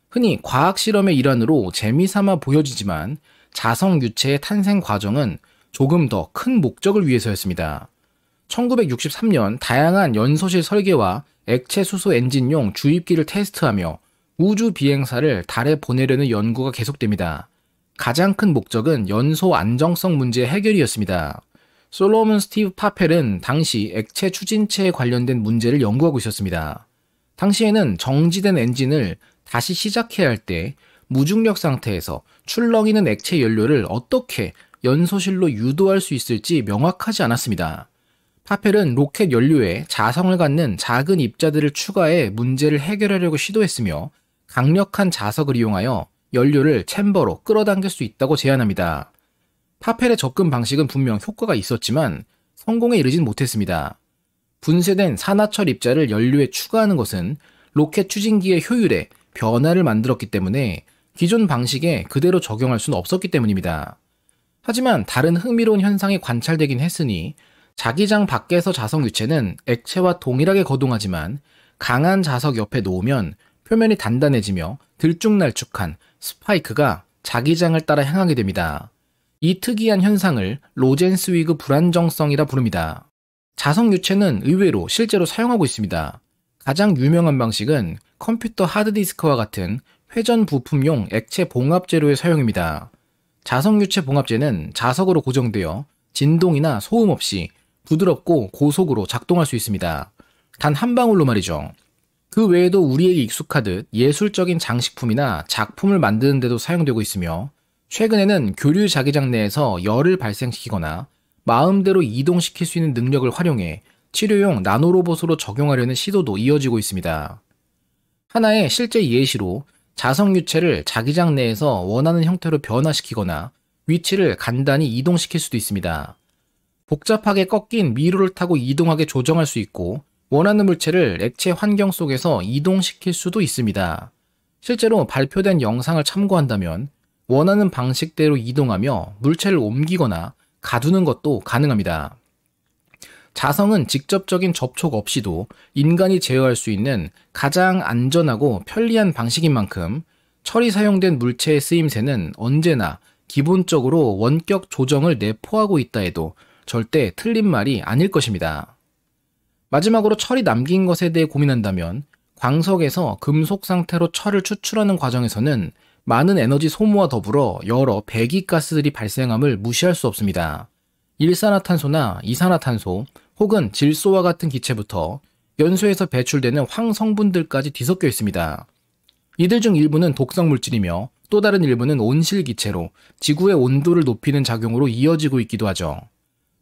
흔히 과학 실험의 일환으로 재미삼아 보여지지만 자석 유체의 탄생 과정은 조금 더 큰 목적을 위해서였습니다. 1963년 다양한 연소실 설계와 액체 수소 엔진용 주입기를 테스트하며 우주 비행사를 달에 보내려는 연구가 계속됩니다. 가장 큰 목적은 연소 안정성 문제 해결이었습니다. 솔로몬 스티브 파펠은 당시 액체 추진체에 관련된 문제를 연구하고 있었습니다. 당시에는 정지된 엔진을 다시 시작해야 할 때 무중력 상태에서 출렁이는 액체 연료를 어떻게 연소실로 유도할 수 있을지 명확하지 않았습니다. 파펠은 로켓 연료에 자성을 갖는 작은 입자들을 추가해 문제를 해결하려고 시도했으며 강력한 자석을 이용하여 연료를 챔버로 끌어당길 수 있다고 제안합니다. 파펠의 접근 방식은 분명 효과가 있었지만 성공에 이르진 못했습니다. 분쇄된 산화철 입자를 연료에 추가하는 것은 로켓 추진기의 효율에 변화를 만들었기 때문에 기존 방식에 그대로 적용할 수는 없었기 때문입니다. 하지만 다른 흥미로운 현상이 관찰되긴 했으니 자기장 밖에서 자석 유체는 액체와 동일하게 거동하지만 강한 자석 옆에 놓으면 표면이 단단해지며 들쭉날쭉한 스파이크가 자기장을 따라 향하게 됩니다. 이 특이한 현상을 로젠스위그 불안정성이라 부릅니다. 자석 유체는 의외로 실제로 사용하고 있습니다. 가장 유명한 방식은 컴퓨터 하드디스크와 같은 회전 부품용 액체 봉합 재료의 사용입니다. 자석 유체 봉합재는 자석으로 고정되어 진동이나 소음 없이 부드럽고 고속으로 작동할 수 있습니다. 단 한 방울로 말이죠. 그 외에도 우리에게 익숙하듯 예술적인 장식품이나 작품을 만드는데도 사용되고 있으며 최근에는 교류 자기장 내에서 열을 발생시키거나 마음대로 이동시킬 수 있는 능력을 활용해 치료용 나노로봇으로 적용하려는 시도도 이어지고 있습니다. 하나의 실제 예시로 자석 유체를 자기장 내에서 원하는 형태로 변화시키거나 위치를 간단히 이동시킬 수도 있습니다. 복잡하게 꺾인 미로를 타고 이동하게 조정할 수 있고 원하는 물체를 액체 환경 속에서 이동시킬 수도 있습니다. 실제로 발표된 영상을 참고한다면 원하는 방식대로 이동하며 물체를 옮기거나 가두는 것도 가능합니다. 자성은 직접적인 접촉 없이도 인간이 제어할 수 있는 가장 안전하고 편리한 방식인 만큼 철이 사용된 물체의 쓰임새는 언제나 기본적으로 원격 조정을 내포하고 있다 해도 절대 틀린 말이 아닐 것입니다. 마지막으로 철이 남긴 것에 대해 고민한다면 광석에서 금속 상태로 철을 추출하는 과정에서는 많은 에너지 소모와 더불어 여러 배기가스들이 발생함을 무시할 수 없습니다. 일산화탄소나 이산화탄소 혹은 질소와 같은 기체부터 연소에서 배출되는 황성분들까지 뒤섞여 있습니다. 이들 중 일부는 독성 물질이며 또 다른 일부는 온실 기체로 지구의 온도를 높이는 작용으로 이어지고 있기도 하죠.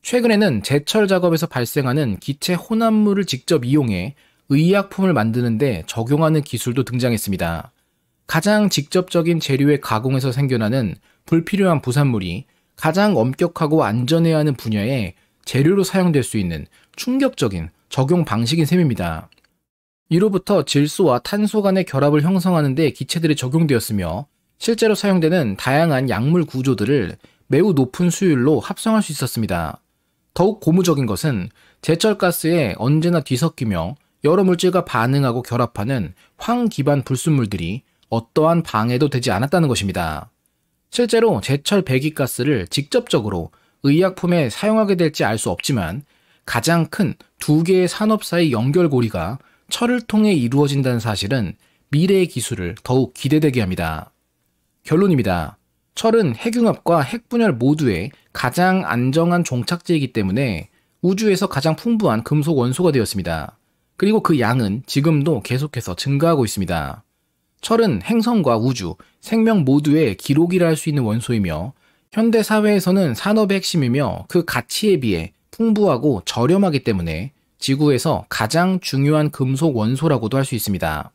최근에는 제철 작업에서 발생하는 기체 혼합물을 직접 이용해 의약품을 만드는데 적용하는 기술도 등장했습니다. 가장 직접적인 재료의 가공에서 생겨나는 불필요한 부산물이 가장 엄격하고 안전해야 하는 분야에 재료로 사용될 수 있는 충격적인 적용 방식인 셈입니다. 이로부터 질소와 탄소 간의 결합을 형성하는데 기체들이 적용되었으며 실제로 사용되는 다양한 약물 구조들을 매우 높은 수율로 합성할 수 있었습니다. 더욱 고무적인 것은 제철가스에 언제나 뒤섞이며 여러 물질과 반응하고 결합하는 황 기반 불순물들이 어떠한 방해도 되지 않았다는 것입니다. 실제로 제철 배기가스를 직접적으로 의약품에 사용하게 될지 알 수 없지만 가장 큰 두 개의 산업사의 연결고리가 철을 통해 이루어진다는 사실은 미래의 기술을 더욱 기대되게 합니다. 결론입니다. 철은 핵융합과 핵분열 모두의 가장 안정한 종착지이기 때문에 우주에서 가장 풍부한 금속 원소가 되었습니다. 그리고 그 양은 지금도 계속해서 증가하고 있습니다. 철은 행성과 우주, 생명 모두의 기록이라 할 수 있는 원소이며 현대 사회에서는 산업의 핵심이며 그 가치에 비해 풍부하고 저렴하기 때문에 지구에서 가장 중요한 금속 원소라고도 할 수 있습니다.